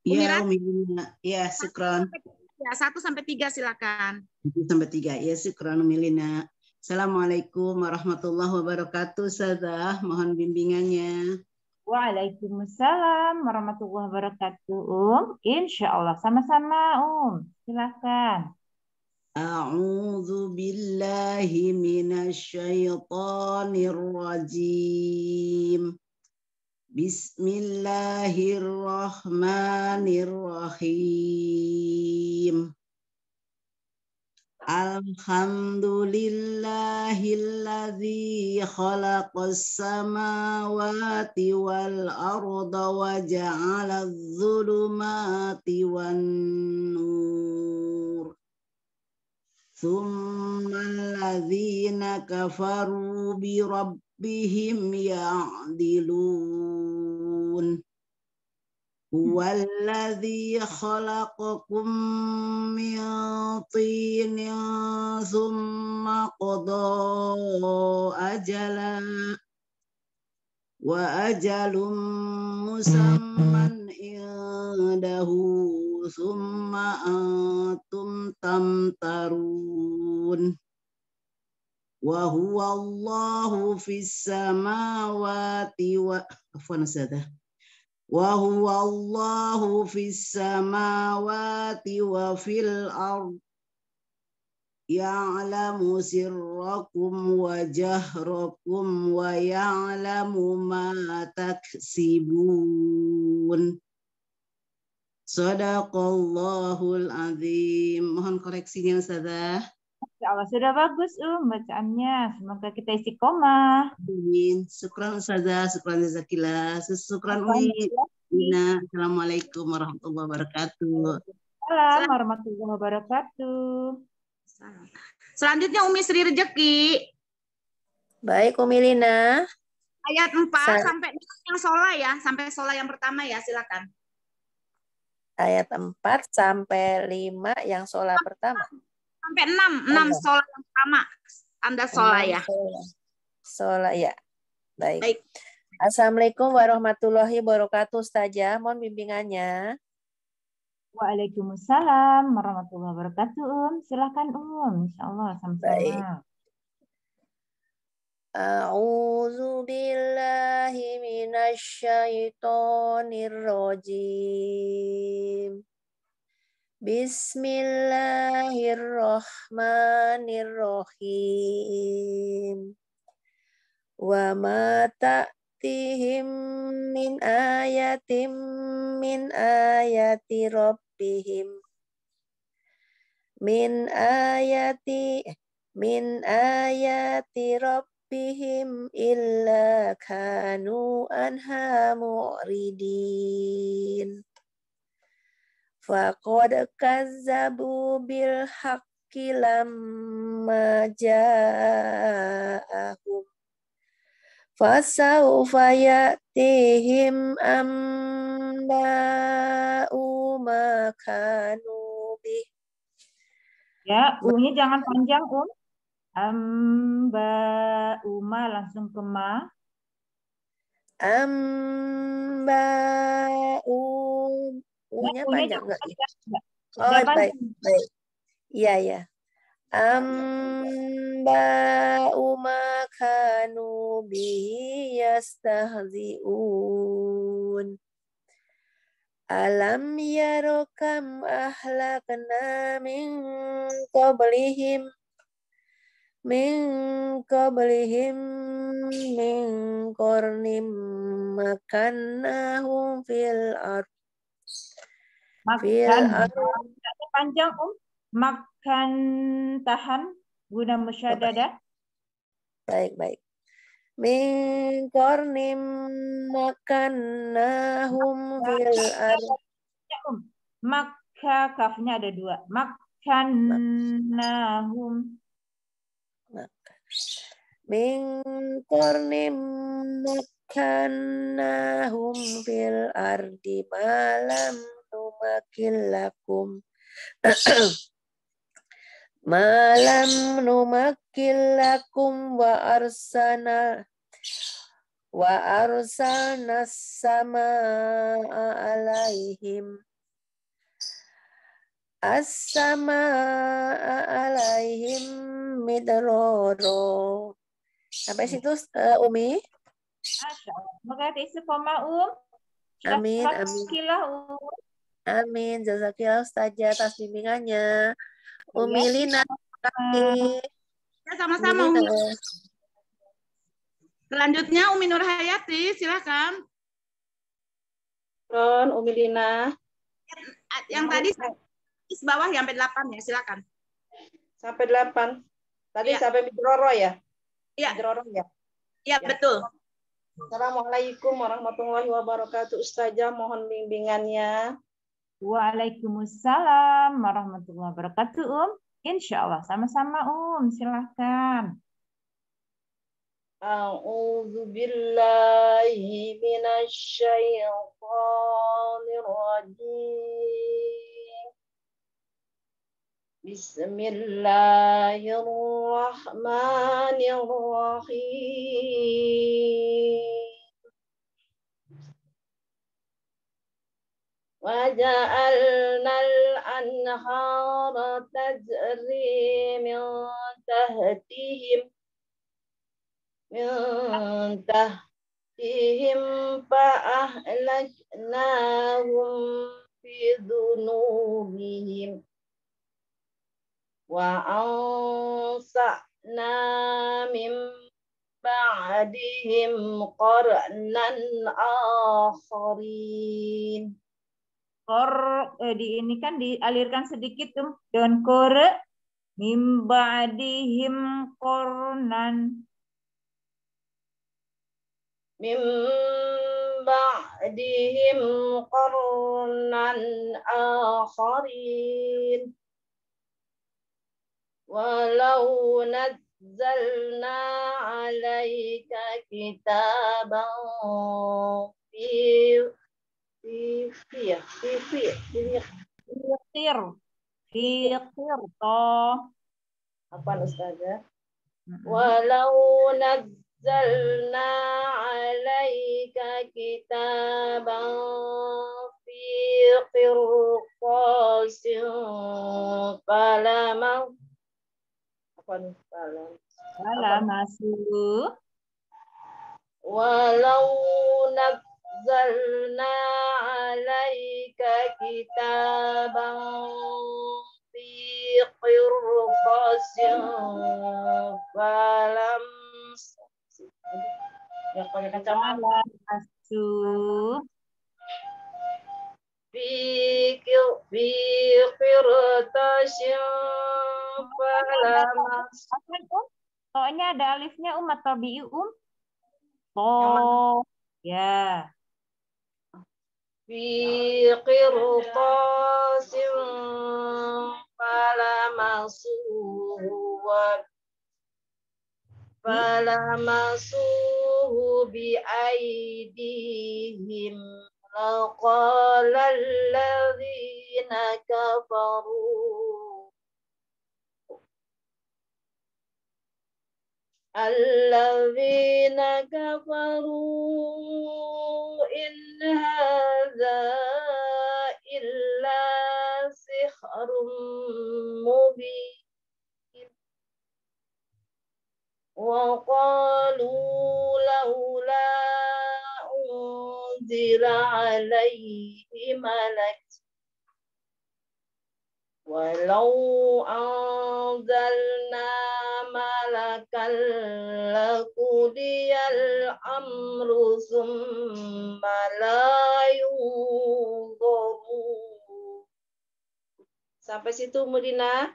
Iya, Umi Lina. Ya, syukron. Ya, satu sampai tiga silakan. Satu sampai tiga. Ya, syukron Umi Lina. Assalamualaikum warahmatullahi wabarakatuh, Sadah. Mohon bimbingannya. Waalaikumsalam warahmatullahi wabarakatuh, Um. Insya Allah. Sama-sama, Um. Silakan. أعوذ بالله من الشيطان الرجيم بسم الله الرحمن الرحيم الحمد لله الذي خلق السماوات والأرض وجعل الظلمات والنور ثم الذين كفروا بربهم يعدلون هو الذي خلقكم من طين ثم قضى أجلاً wa ajalum musamman indahu summa antum tamtarun wa huwa allahu fis samawati wa afwan sada ya. wa huwa allahu fis samawati wa fil ardh يعلم سركم وجهركم ويعلم ما تكسبون Sadaqallahul azim. Mohon koreksinya Ustazah. Insya Allah sudah bagus Um bacaannya. Semoga kita isi koma. Amin. Syukran Ustazah, syukran Zakila, syukran Umi. Assalamualaikum warahmatullahi wabarakatuh. Assalamualaikum warahmatullahi wabarakatuh. Selanjutnya Umi Sri Rezeki. Baik Umi Lina. Ayat 4 Sa sampai yang sola ya, sampai sola yang pertama ya, silakan. Ayat 4 sampai 5 yang sola pertama. Sampai 6, 6 okay. sola yang pertama. Anda sola ya. Sola. sola ya. Baik. Baik. Assalamualaikum warahmatullahi wabarakatuh, Ustazah. Mohon bimbingannya. Waalaikumsalam warahmatullahi wabarakatuh. Um. Silahkan Um. Insyaallah sama-sama. أعوذ بالله من الشيطان الرجيم بسم الله الرحمن الرحيم وما تأتي Tihih min ayati min ayati robihih min ayati min ayati robihih illa khanu anha mu'ridin faqad kazabu bil hakilam majahum فسوف يأتيهم أنباء ما كانوا به Ya, umnya jangan panjang, Um. Amba uma langsung ke ma. Amba u unya panjang enggak? Oh, baik, baik. Iya, iya. Amba uma kanu bihi yastahzi'un Alam yarokam ahlakna min qablihim min qablihim min qarnim makannahum fil ard fil ard panjang um makan tahan guna musyadadah. Baik, baik. Mingkornim makan nahum fil Maka kafnya ada dua. Makan nahum. Mingkornim makan nahum fil ardi malam lakum. Malam numakilakum wa arsana wa arsana sama alaihim asama alaihim midroro Sampai situ uh, Umi? Um. Amin, amin. Amin, jazakillah Ustazah atas bimbingannya. Oh, iya. Umi Lina. Ya sama-sama Umi. Selanjutnya Umi Nur Hayati, silakan. Ron, Umi Lina. Yang tadi bawah yang sampai 8 ya, silakan. Sampai 8. Tadi ya. sampai mikroro ya? Iya. Mikroro ya. Iya, ya. betul. Assalamualaikum warahmatullahi wabarakatuh. Ustazah mohon bimbingannya. Waalaikumsalam warahmatullahi wabarakatuh, Um. insya Allah sama-sama, Um. Silakan. A'udzu billahi minasyaitonir rajim. Bismillahirrahmanirrahim. وجعلنا الأنهار تجري من تحتهم من تحتهم فأهلكناهم في ذنوبهم وأنصأنا من بعدهم قرنا آخرين kor eh, di ini kan dialirkan sedikit tuh dan kore dihim kornan dihim kornan akhirin walau nazzalna alaika kitaban fi Sifir, sifir, sifir. Sifir. Toh. Apa Ustazah? Walau nazzalna alaika kitaban fi qirqasin falamah apa nih walau nazzalna nazzalna 'alaika kitaban fi qirtasin falam ya pakai kacamata asub fi fi qirtasin falam To'nya ada alifnya umat tobi um. To. Oh, ya. في قرطاس فلمسوه فلمسوه بأيديهم وقال الذين كفروا الذين كفروا إن هذا إلا سحر مبين وقالوا لولا أنزل عليه ملك ولو أنزلنا Sampai situ Mudina?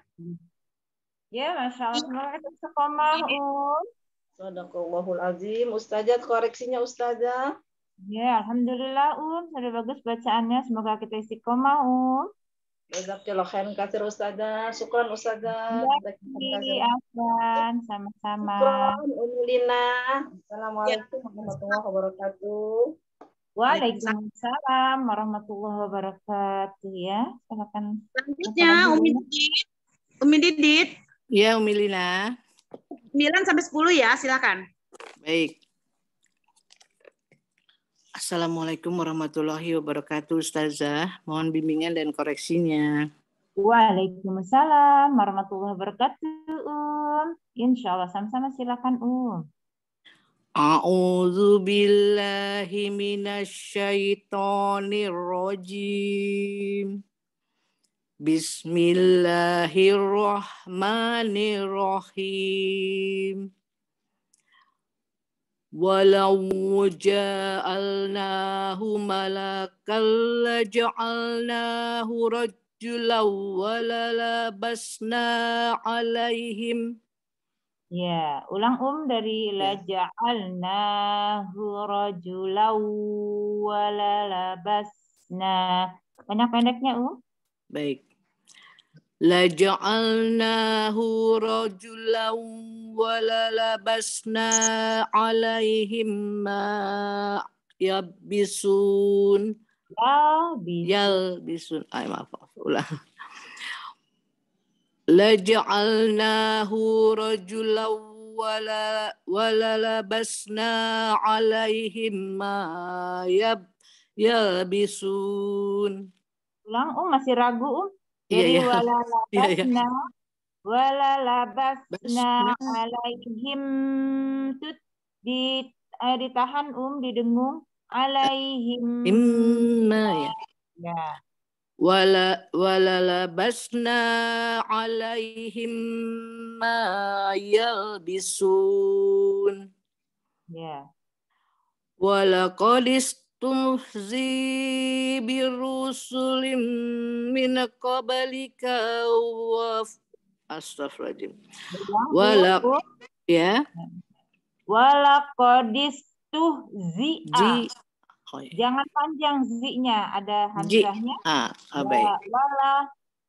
Ya, Masya Allah. Sadaqallahul azim. Ustazah, koreksinya Ustazah. Ya, Alhamdulillah, Um. Sudah bagus bacaannya. Semoga kita istiqomah, Um. Jazakallah khairan katsir Ustazah. Syukran Ustazah. Terima kasih sama-sama. Syukran Umi Lina. Assalamualaikum warahmatullahi wabarakatuh. Waalaikumsalam warahmatullahi wabarakatuh ya. Silakan. Selanjutnya Umi Didit. Umi Didit. Iya Umi Lina. 9 sampai 10 ya, silakan. Baik. Assalamualaikum warahmatullahi wabarakatuh, Ustazah. Mohon bimbingan dan koreksinya. Waalaikumsalam warahmatullahi wabarakatuh, Um. Insya Allah sama-sama silakan, Um. A'udzu billahi minasyaitonir rajim. Bismillahirrahmanirrahim. ولو جعلناه ملكا لجعلناه رجلا وللبسنا عليهم Ya, ulang um dari ya. laja'alnahu rajulau walalabasna. Pendek-pendeknya um. Baik. Laja'alnahu rajulau وللبسنا عليهم ما يلبسون bisun أي maaf ulang laj'alnahu rajulan wala wala labasna alaihim ma yab bisun ulang oh masih ragu um iya, jadi yeah, yeah. wala labasna walalabasna alaihim tut di eh, ditahan um didengung alaihim imma ya ya wala walalabasna alaihim ma yalbisun ya Wala walaqadis tuhzi birusulim min qablika wa Astagfirullahaladzim. Walak ya. Walakodis tuh zi Oh, iya. Jangan panjang zi-nya, ada hamzahnya. Ah, ah, baik.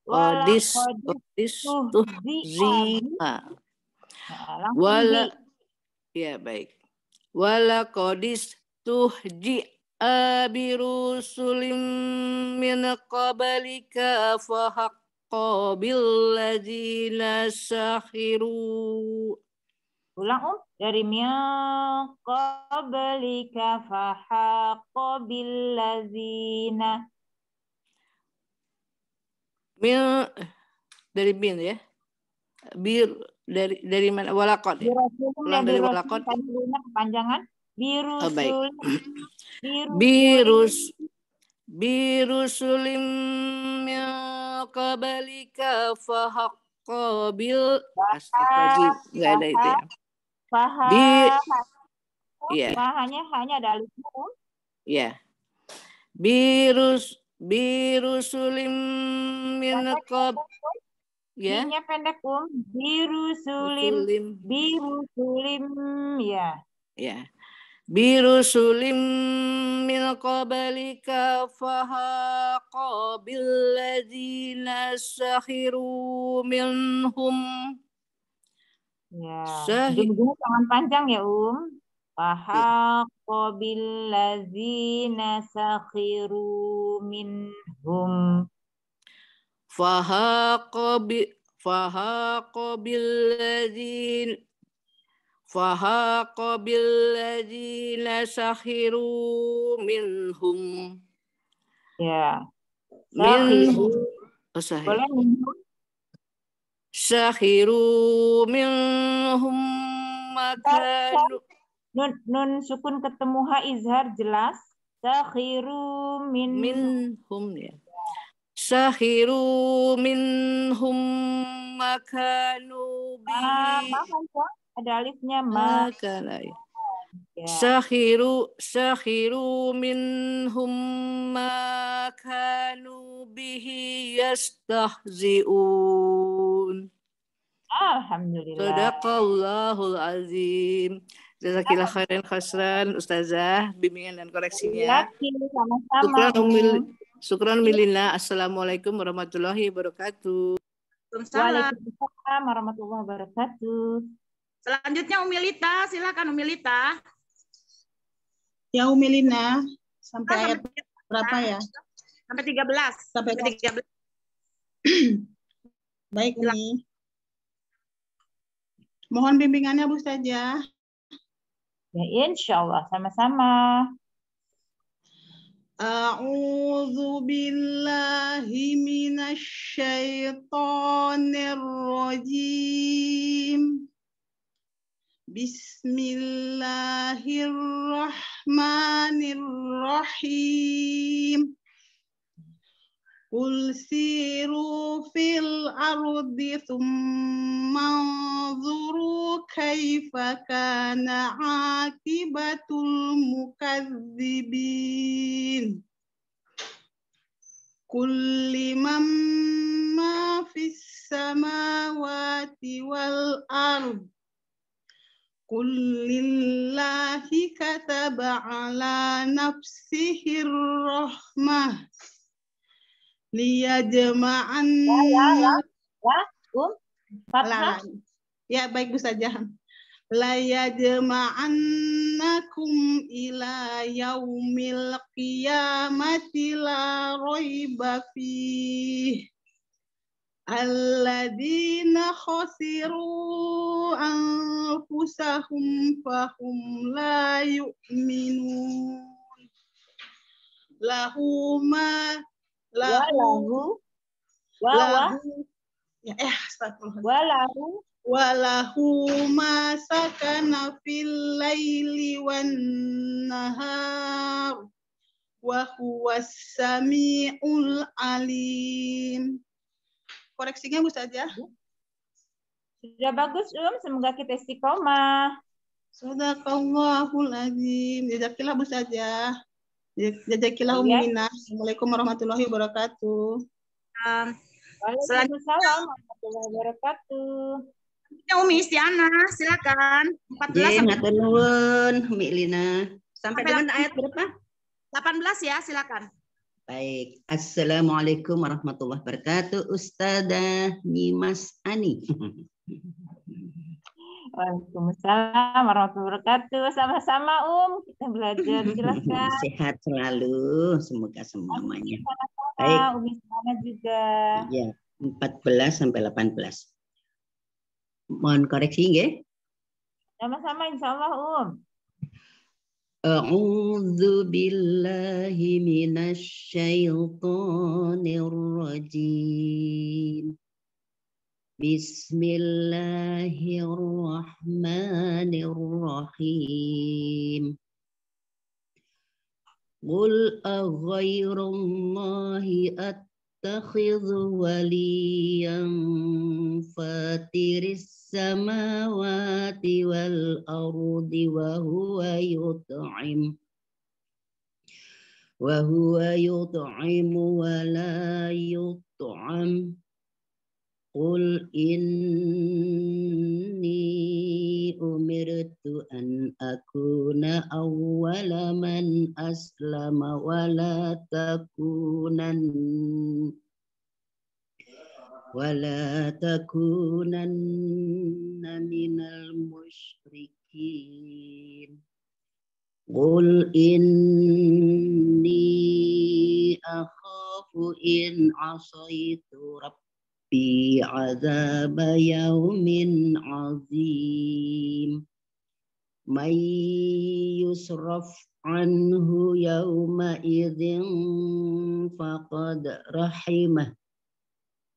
Walakodis tuh ah. ah, zi nah, Wala, ya baik. Walakodis tuh tuh Abi Rusulim min qabalika fahak حق sahiru Ulang um dari qablika fahaqqa billazina Mil dari bin ya. Bir dari dari mana walakot ya? Ulang dari walakot. Ya. Panjangan biru oh, baik. birus birusulim min qablika fahaqabil astagfirullah nggak ada itu ya faha bi ya fahanya hanya ada alif nun ya virus birusulim min qab ya Binya pendek um birusulim birusulim ya ya birusulim min qablika fahaqa billadzina sahiru minhum Ya, Sahih. tangan panjang ya, Um. Fahaqa billadzina sahiru minhum. Fahaqa bi fahaqa billadzina فهاق بالذين سخروا منهم ya minhum oh, sahiru minhum makanu nun, nun sukun ketemu ha izhar jelas sahiru min minhum ya sahiru minhum makanu ah, bi ah, maaf, ada alifnya ah, ma kalai ya. ya. sahiru sahiru minhum ma kanu bihi yastahzi'un Alhamdulillah. Sadaqallahul azim. Jazakillah khairan khasran Ustazah, bimbingan dan koreksinya. Sama-sama. Syukran, umil, syukran milina. Assalamualaikum warahmatullahi wabarakatuh. Waalaikumsalam warahmatullahi wabarakatuh. Selanjutnya Umilita, silakan Umilita. Ya Umilina, sampai, ah, sampai ayat 13. berapa ya? Sampai 13. Sampai, sampai 13. 13. Baik Umi. Mohon bimbingannya Bu saja. Ya insya Allah, sama-sama. أعوذ بالله من الشيطان الرجيم بسم الله الرحمن الرحيم قل سيروا في الأرض ثم انظروا كيف كان عاقبة المكذبين كل من ما في السماوات والأرض Kulillahi kataba ala nafsihi rahmah liyajma'an ya ya ya, ya. ya. Um, ya baik Bu Sajahan layajma'annakum ila yaumil qiyamati la raiba fihi alladzina khasiru anfusahum fahum la yu'minun lahu ma ya, eh, lahu lahu walahu walahu ma sakana fil laili wan nahar wa samiul alim koreksinya Bu saja. Iya. Sudah bagus, Um. Semoga kita istiqomah. Sudah kallahul azim. Jazakillah Bu saja. Iya. Umi umina. Assalamualaikum warahmatullahi wabarakatuh. Um, Waalaikumsalam warahmatullahi wabarakatuh. Ya, Umi Istiana, silakan. 14 iya, sampai Umi Lina. Sampai, sampai dengan ayat berapa? 18 ya, silakan. Baik, Assalamualaikum warahmatullahi wabarakatuh. Ustazah Nimas Ani. Waalaikumsalam warahmatullahi wabarakatuh. Sama-sama Um, kita belajar silahkan. Sehat selalu, semoga semuanya. Baik. Umi selamat juga. Iya, 14 sampai 18. Mohon koreksi ya. Sama-sama insya Allah Um. أعوذ بالله من الشيطان الرجيم بسم الله الرحمن الرحيم قل أغير الله أت يتخذ وليا فاتر السماوات والأرض وهو يطعم وهو يطعم ولا يطعم Qul inni umirtu an akuna awwala man aslama wa la takunan la takunan minal musyrikin Qul inni akhafu in asaitu rabbi ربي عذاب يوم عظيم من يصرف عنه يومئذ فقد رحمه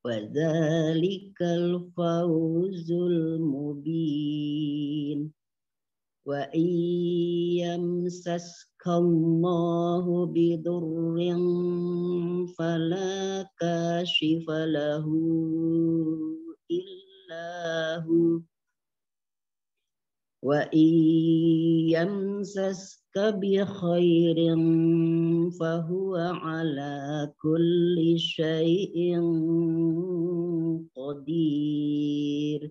وذلك الفوز المبين وإن يمسسك الله بضر فلا كاشف له إلا هو وإن يمسسك بخير فهو على كل شيء قدير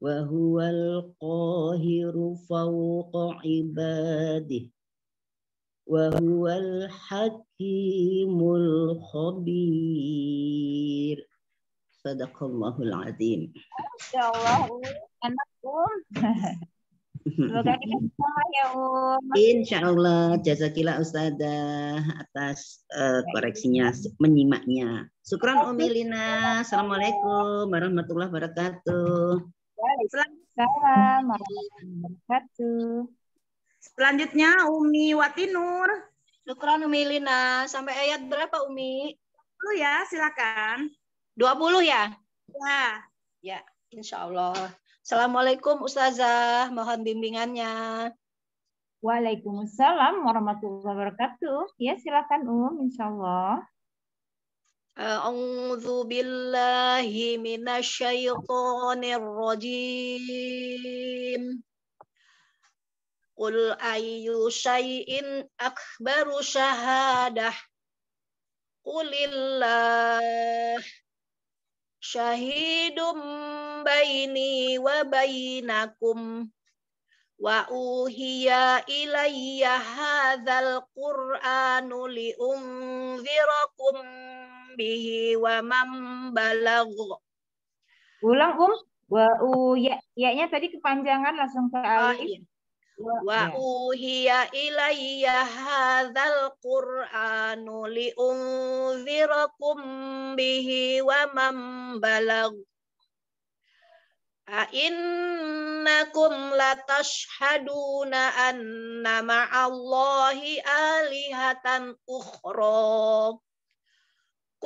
وهو القاهر فوق عباده وهو الحكيم الخبير صدق الله العظيم يا ya insya Allah jazakillah ustazah atas uh, koreksinya menyimaknya syukran umi lina assalamualaikum warahmatullahi wabarakatuh Waalaikumsalam warahmatullahi wabarakatuh Selanjutnya Umi Watinur. Syukran Umi Lina. Sampai ayat berapa Umi? 20 ya, silakan. 20 ya? Ya. Ya, insya Allah. Assalamualaikum Ustazah, mohon bimbingannya. Waalaikumsalam warahmatullahi wabarakatuh. Ya, silakan Umi, insya Allah. A'udzu billahi minasy syaithanir rajim. Qul ayyu shay'in akbaru shahadah Qulillah syahidum baini wa bainakum wa uhiya ilayya hadzal qur'anu li unzirakum bihi wa man balagh ulang um wa u ya ya-nya tadi kepanjangan langsung ke alif oh, ah, iya wa iya. uhiya ilayya hadzal qur'anu zirakum bihi wa man balag A'innakum latashhaduna anna ma'allahi alihatan ukhra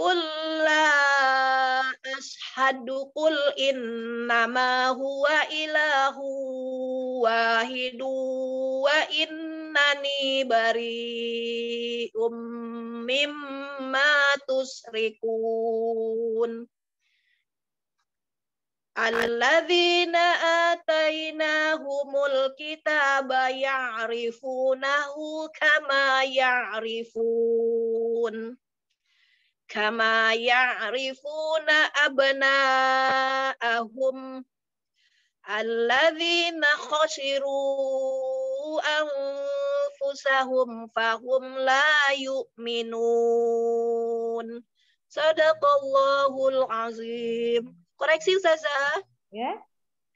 Qul ashadu kul innama huwa ilahu wahidu wa innani bari'um mimma tusrikun. Alladzina atainahumul kitaba ya'rifunahu kama ya'rifun kama ya'rifuna abna'ahum alladzina khasiru anfusahum fahum la yu'minun sadaqallahul azim koreksi Ustazah ya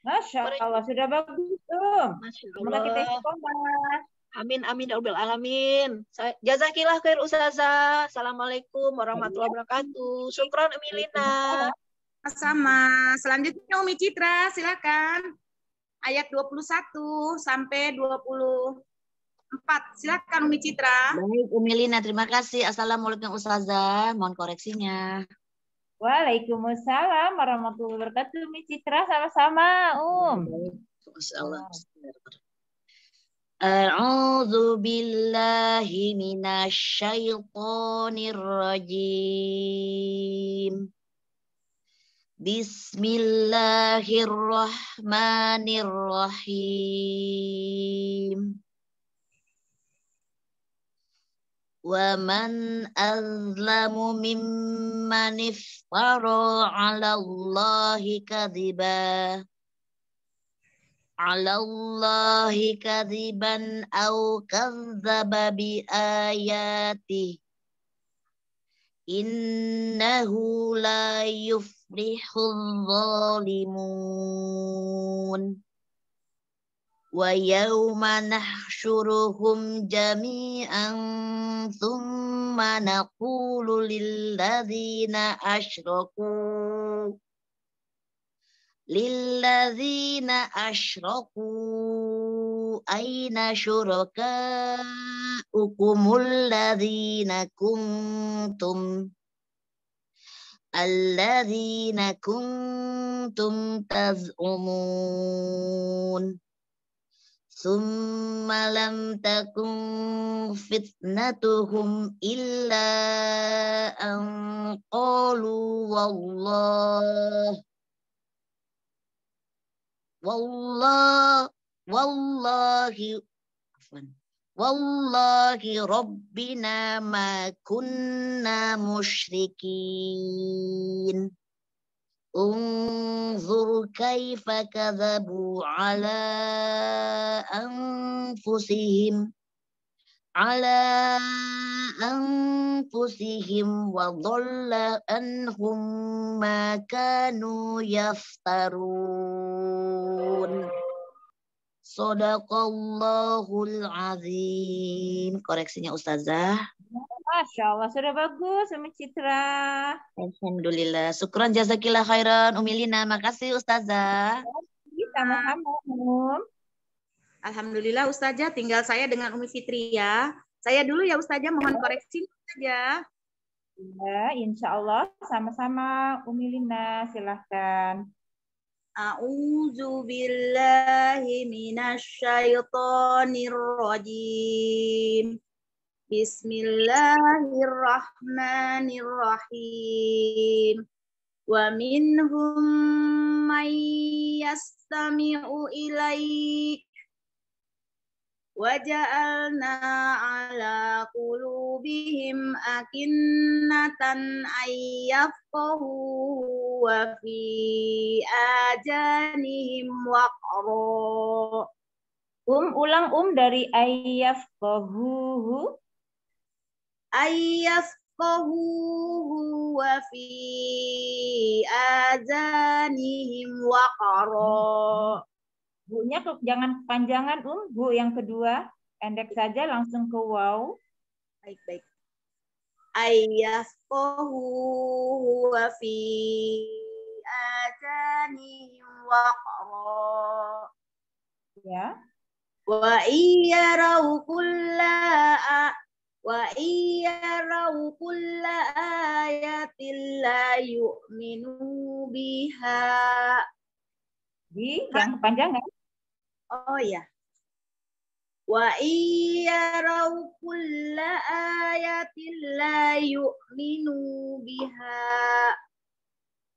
Masya Allah, sudah bagus tuh. Masya Allah. Semoga kita istiqomah. Amin amin ya rabbal alamin. Jazakillah khair ustazah. Assalamualaikum warahmatullahi wabarakatuh. Syukran Emilina. Sama. Selanjutnya Umi Citra, silakan. Ayat 21 sampai 24. Silakan Umi Citra. Baik Umi Lina, terima kasih. Assalamualaikum ustazah. Mohon koreksinya. Waalaikumsalam warahmatullahi wabarakatuh. Umi Citra sama-sama, Um. Assalamualaikum. A'udzu billahi minasyaitonir rajim. Bismillahirrahmanirrahim. Wa man azlamu mimman iftara 'ala Allahi kadhiba alallahi kadiban au kazzaba bi ayati innahu la yuflihul zalimun wa yawma nahsyuruhum jami'an thumma naqulu lil asyraku للذين أشركوا أين شركاؤكم الذين كنتم الذين كنتم تزعمون ثم لم تكن فتنتهم إلا أن قالوا والله والله والله والله ربنا ما كنا مشركين انظر كيف كذبوا على أنفسهم ala anfusihim wa dhalla anhum ma kanu yaftarun. Sadaqallahul azim. Koreksinya Ustazah. Masya Allah, sudah bagus sama Citra. Alhamdulillah. Syukuran jazakillah khairan Umi Lina. Makasih Ustazah. Sama-sama. Alhamdulillah Ustazah tinggal saya dengan Umi Fitri ya. Saya dulu ya Ustazah mohon koreksi saja. Ya, insya Allah sama-sama Umi Lina silahkan. A'udzu billahi minasyaitonir rajim. Bismillahirrahmanirrahim. Wa minhum may yastami'u ilaik وجعلنا على قلوبهم أكنة أن يفقهوا وفي آذانهم وقرا Um ulang um dari ayaf kohuhu. Ayaf kohuhu wa fi azanihim Hmm. Bu-nya jangan panjangan Um. Bu yang kedua, pendek saja langsung ke wow. Baik, baik. Ayyafqahu wa fi atanihim waqra. Ya. Wa iyarau kulla wa iya kulla ayatin la yu'minu biha. Di yang panjang Oh ya. Wa iyarau kulla ayatin la yu'minu biha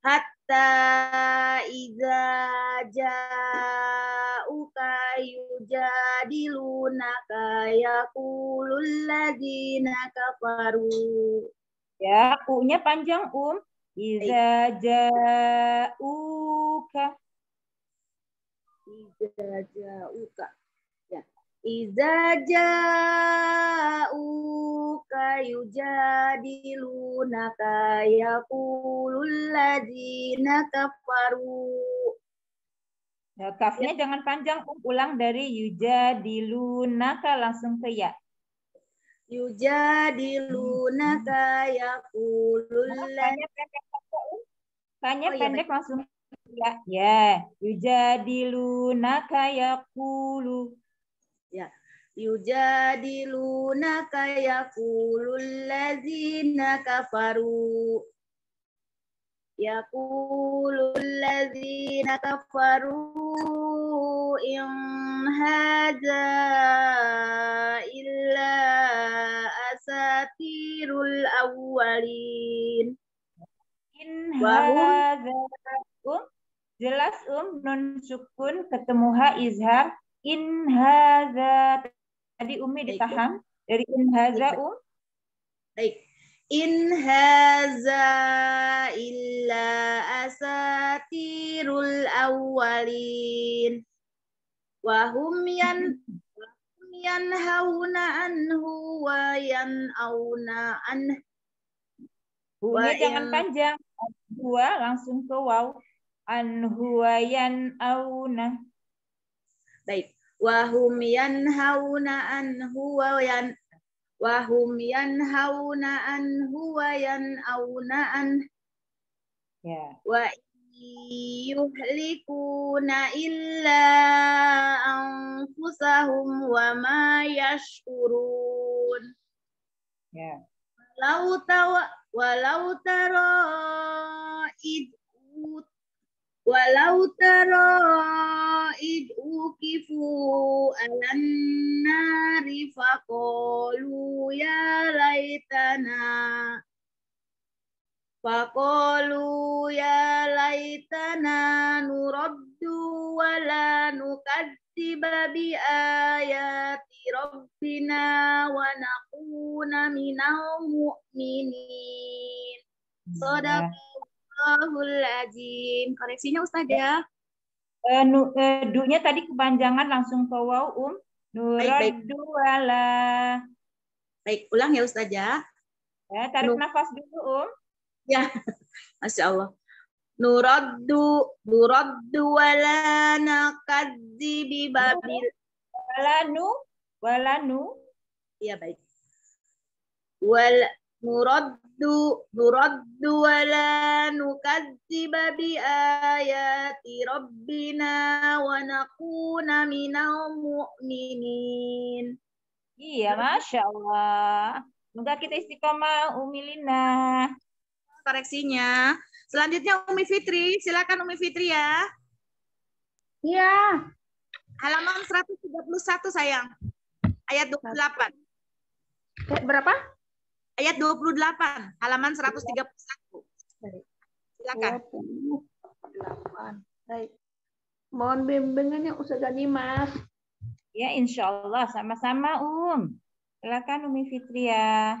hatta iza ja'uka yujadilunaka yakulul ladzina kafaru ya u-nya panjang um iza ja'uka Iza ja'uka. Ya. Iza ja'uka yujadilunaka yakulul ladina kafaru. Ya, kafnya ya. jangan panjang, ulang dari yujadilunaka langsung ke ya. Yujadilunaka hmm. yakulul ladina. Tanya pendek oh, iya, langsung Ya, ya. Yujadilunaka kayakulu. Ya. Yujadilunaka kayakulu lazina kafaru. Yaqulu lazina kafaru in hadza illa asatirul awwalin. In Jelas um nun sukun ketemu ha izhar in haza tadi umi ditahan um. dari in haza um. Baik. In haza illa asatirul awwalin hum yan yanhauna anhu wa yanauna anhu. umi jangan panjang. Dua langsung ke wow an huwa yan'auna baik wa hum yanhauna an huwa yan wa yanhauna an huwa yan'auna an ya wa yuhlikuna illa anfusahum wa ma yashurun ya walau tawa walau tara id Walau taro idukifu ukifu alan nari fakolu ya laitana Fakolu ya laitana nuraddu wala nukadziba bi ayati rabbina wa nakuna minal mu'minin Sadaqallahu Astagfirullahaladzim. Koreksinya Ustazah. Ya? Eh, uh, nu, uh, tadi kepanjangan langsung ke waw um. Nuraddu ala. Baik, ulang ya Ustazah. Ya, eh, tarik nu. nafas dulu um. Ya, Masya Allah. Nuraddu, nuraddu wala bi babil. Wala nu, wala nu. Iya baik. Wal, nuraddu nuraddu nuraddu wa la nukadziba bi ayati rabbina wa nakuna minal mu'minin. Iya, Masya Allah. Semoga kita istiqomah, Umi Lina. Koreksinya. Selanjutnya Umi Fitri. Silakan Umi Fitri ya. Iya. Halaman 131, sayang. Ayat 28. Berapa? ayat 28 halaman 131. Silakan. 28. Baik. Mohon bimbingannya Ustaz Mas. Ya, insya Allah sama-sama Um. Silakan Umi Fitria.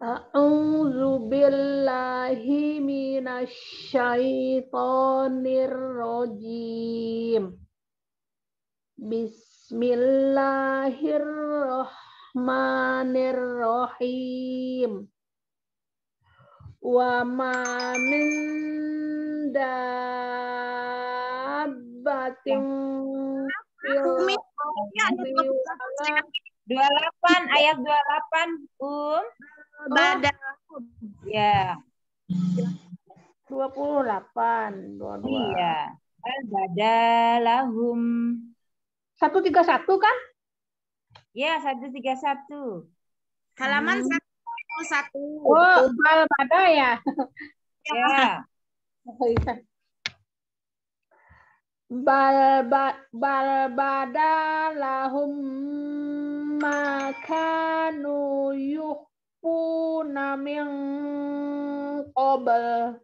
A'udzu billahi minasyaitonir rajim. Bismillahirrahmanirrahim. Bismillahirrahmanirrahim. Wa ma min dabbatin dua delapan ayat dua delapan um badan ya dua puluh delapan dua dua ya badalahum satu tiga satu kan Ya, 131. Halaman hmm. 101. Oh, Iqbal pada ya? Ya. Oh, iya. Bal, ba, bal bada lahum makanu yuhpuna min qabl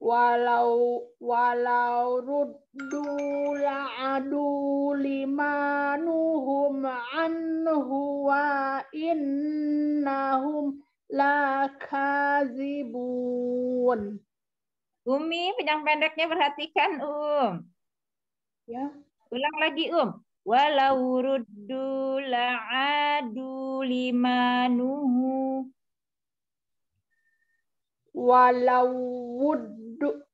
walau walau ruddu adu limanuhum anhu wa innahum lakazibun Umi panjang pendeknya perhatikan Um ya ulang lagi Um walau ruddu adu limanuhu walau wud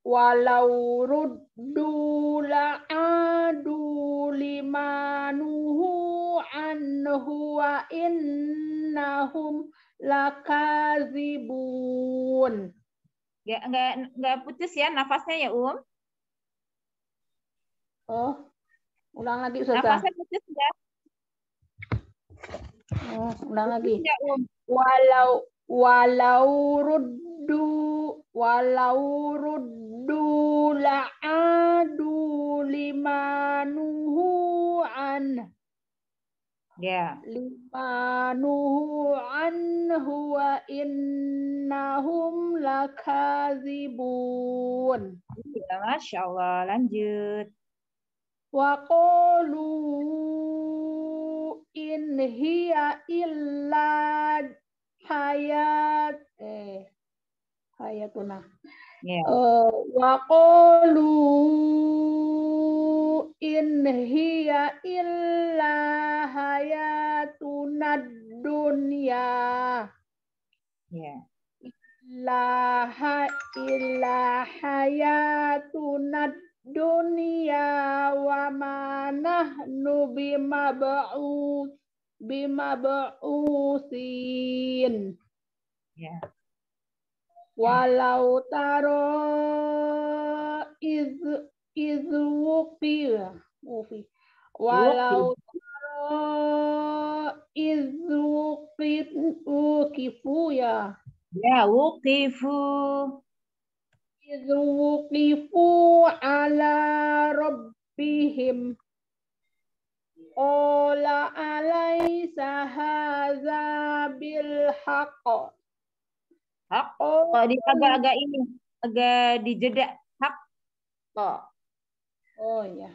walau ruddu la'adu limanuhu anhu wa innahum lakazibun. Gak, nggak nggak putus ya nafasnya ya Um? Oh, ulang lagi Ustazah. Nafasnya putus ya? Oh, ulang putus lagi. Ya, um. Walau walau ruddu walau ruddu la'adu limanuhu an ya yeah. limanuhu an huwa innahum lakazibun ya, Masya lanjut wa qalu in hiya illa hayat eh hayatuna. Yeah. Ya. Uh, wa qalu in hiya illa hayatuna dunya. Yeah. Laha illa hayatuna dunya wa ma nahnu bimab'usin. Ya. Walau taro iz iz wuqi wuqi. Walau taro iz wuqi wuqifu ya. Ya wuqifu. Iz wuqifu ala rabbihim. Ola alaisa haza bil haqq. Hak. Oh, di agak-agak ini agak dijeda. Hak. Oh. Oh ya.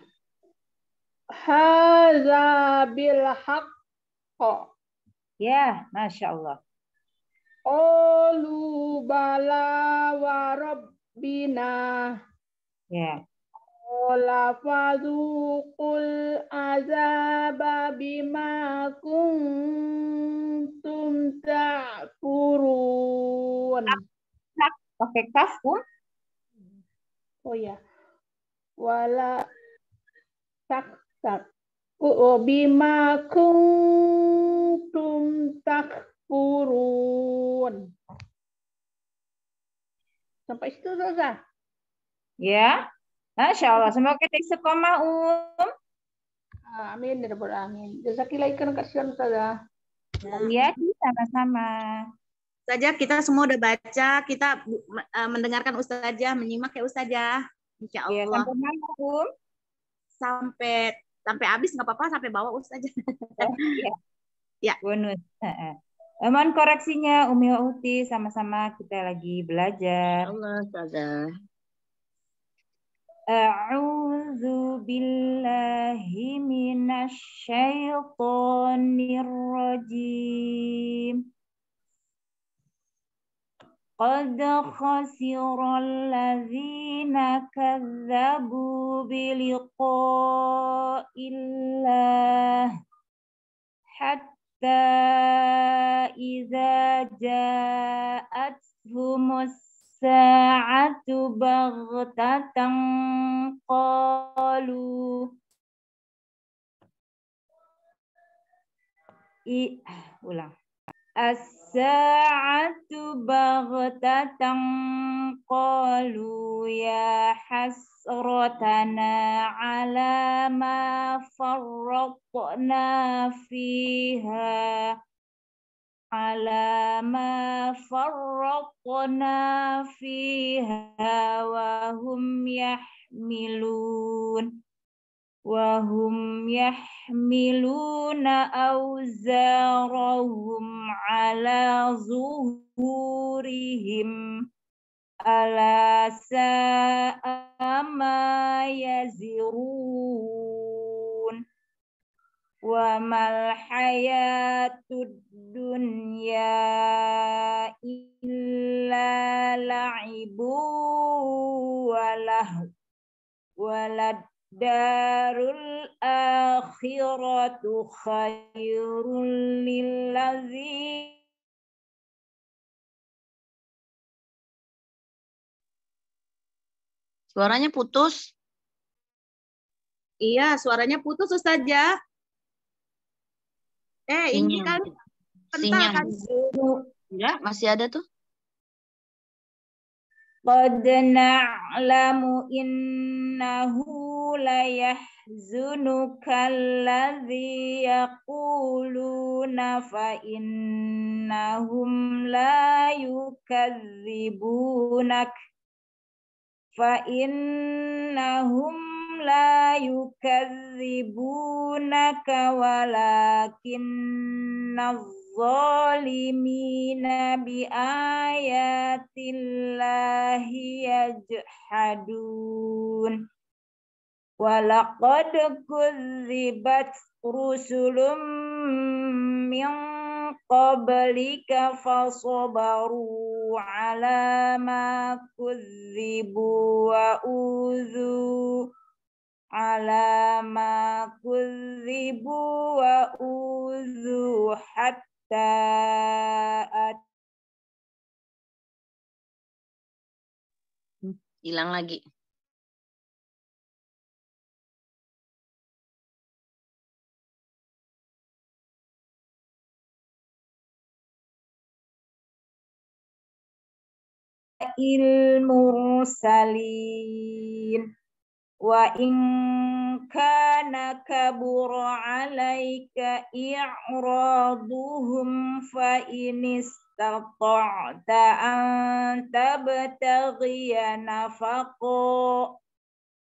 Haza bil haqq. Ya, Masya Allah. Olu bala wa rabbina. Ya. Qala fadhuqul azaba bima kuntum ta'furun. Kaf, pakai kaf Oh ya. Wala tak tak. Oh, bima kuntum takfurun. Sampai situ Zaza. Ya. Masya Allah. Semoga kita istiqomah, Um. Ah, amin. Ya Rabbul Amin. Jazakillah ikan kasihan, Ustazah. Iya, iya sama-sama. Saja kita semua udah baca, kita eh, mendengarkan Ustazah, menyimak ya Ustazah. Insya Allah. Ya, sampai mana, um? Sampai sampai habis nggak apa-apa sampai bawa Ustazah. Iya. ya. Bonus. Emang eh, koreksinya Umi Uti sama-sama kita lagi belajar. Allah, Ustazah. أعوذ بالله من الشيطان الرجيم قد خسر الذين كذبوا بلقاء الله حتى إذا جاءتهم الساعة sa'atu baghtatan qalu i ulang as-sa'atu baghtatan qalu ya hasratana ala ma farraqna fiha على ما فرطنا فيها وهم يحملون وهم يحملون أوزارهم على ظهورهم ألا ساء ما يزرون wa mal hayatud dunya illa la'ibu walahu walad darul akhiratu khairun lillazi Suaranya putus. Iya, suaranya putus Ustazah. Eh, ini kan pental kan. Ya, masih ada tuh. Qad na'lamu innahu layahzunuka alladhi yaquluna fa innahum la yukadzibunak fa innahum la yukadzibunaka walakinna zalimina bi ayatillahi yajhadun. Walaqad kudzibat rusulum min qablika fasobaru ala ma kudzibu wa uzu ma kuzibu wa uzu hatta hmm. hilang lagi. ilmu salin wa in kana kabura alayka i'raduhum fa in istata'ta an tabtaghiya nafaqo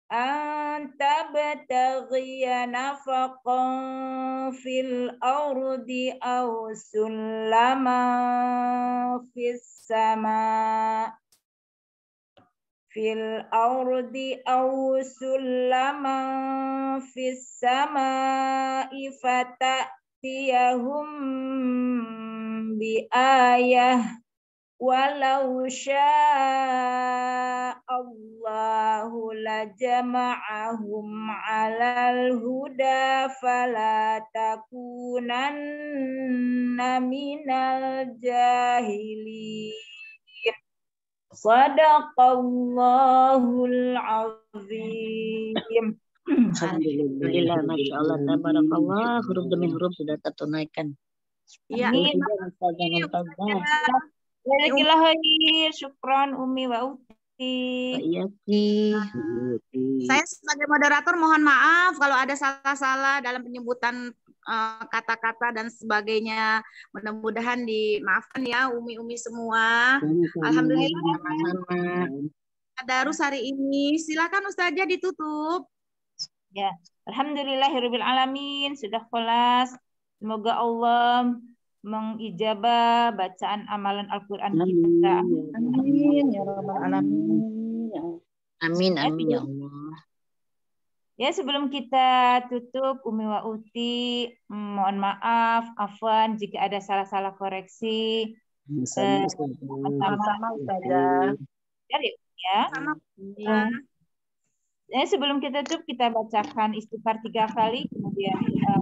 an tabtaghiya nafaqan fil ardi aw sulama fis samaa fil ardi aw sulaman fis samai fatatiyahum bi ayah walau syaa Allahu lajama'ahum 'alal huda fala takunanna minal jahilin Sadaqallahul azim. Alhamdulillah, Masya Allah, Tabarakallah, huruf demi huruf sudah tertunaikan. Ya, iya. Umi wa iya, iya, Uti. Saya sebagai moderator mohon maaf kalau ada salah-salah dalam penyebutan Eh, kata-kata dan sebagainya. Mudah-mudahan dimaafkan ya umi-umi semua. Alhamdulillah. ada harus hari ini. Silakan Ustazah ditutup. Ya, alhamdulillahirabbil ya alamin sudah kelas. Semoga Allah mengijabah bacaan amalan Al-Qur'an kita. Amin ya rabbal alamin. Amin amin ya, ya. Allah. Ya, sebelum kita tutup Umi wa Uti, mm, mohon maaf Afwan jika ada salah-salah koreksi. Eh, Sama-sama Ustazah. Ya. Sama. Ya. Iya. Ya, sebelum kita tutup kita bacakan istighfar tiga kali kemudian uh,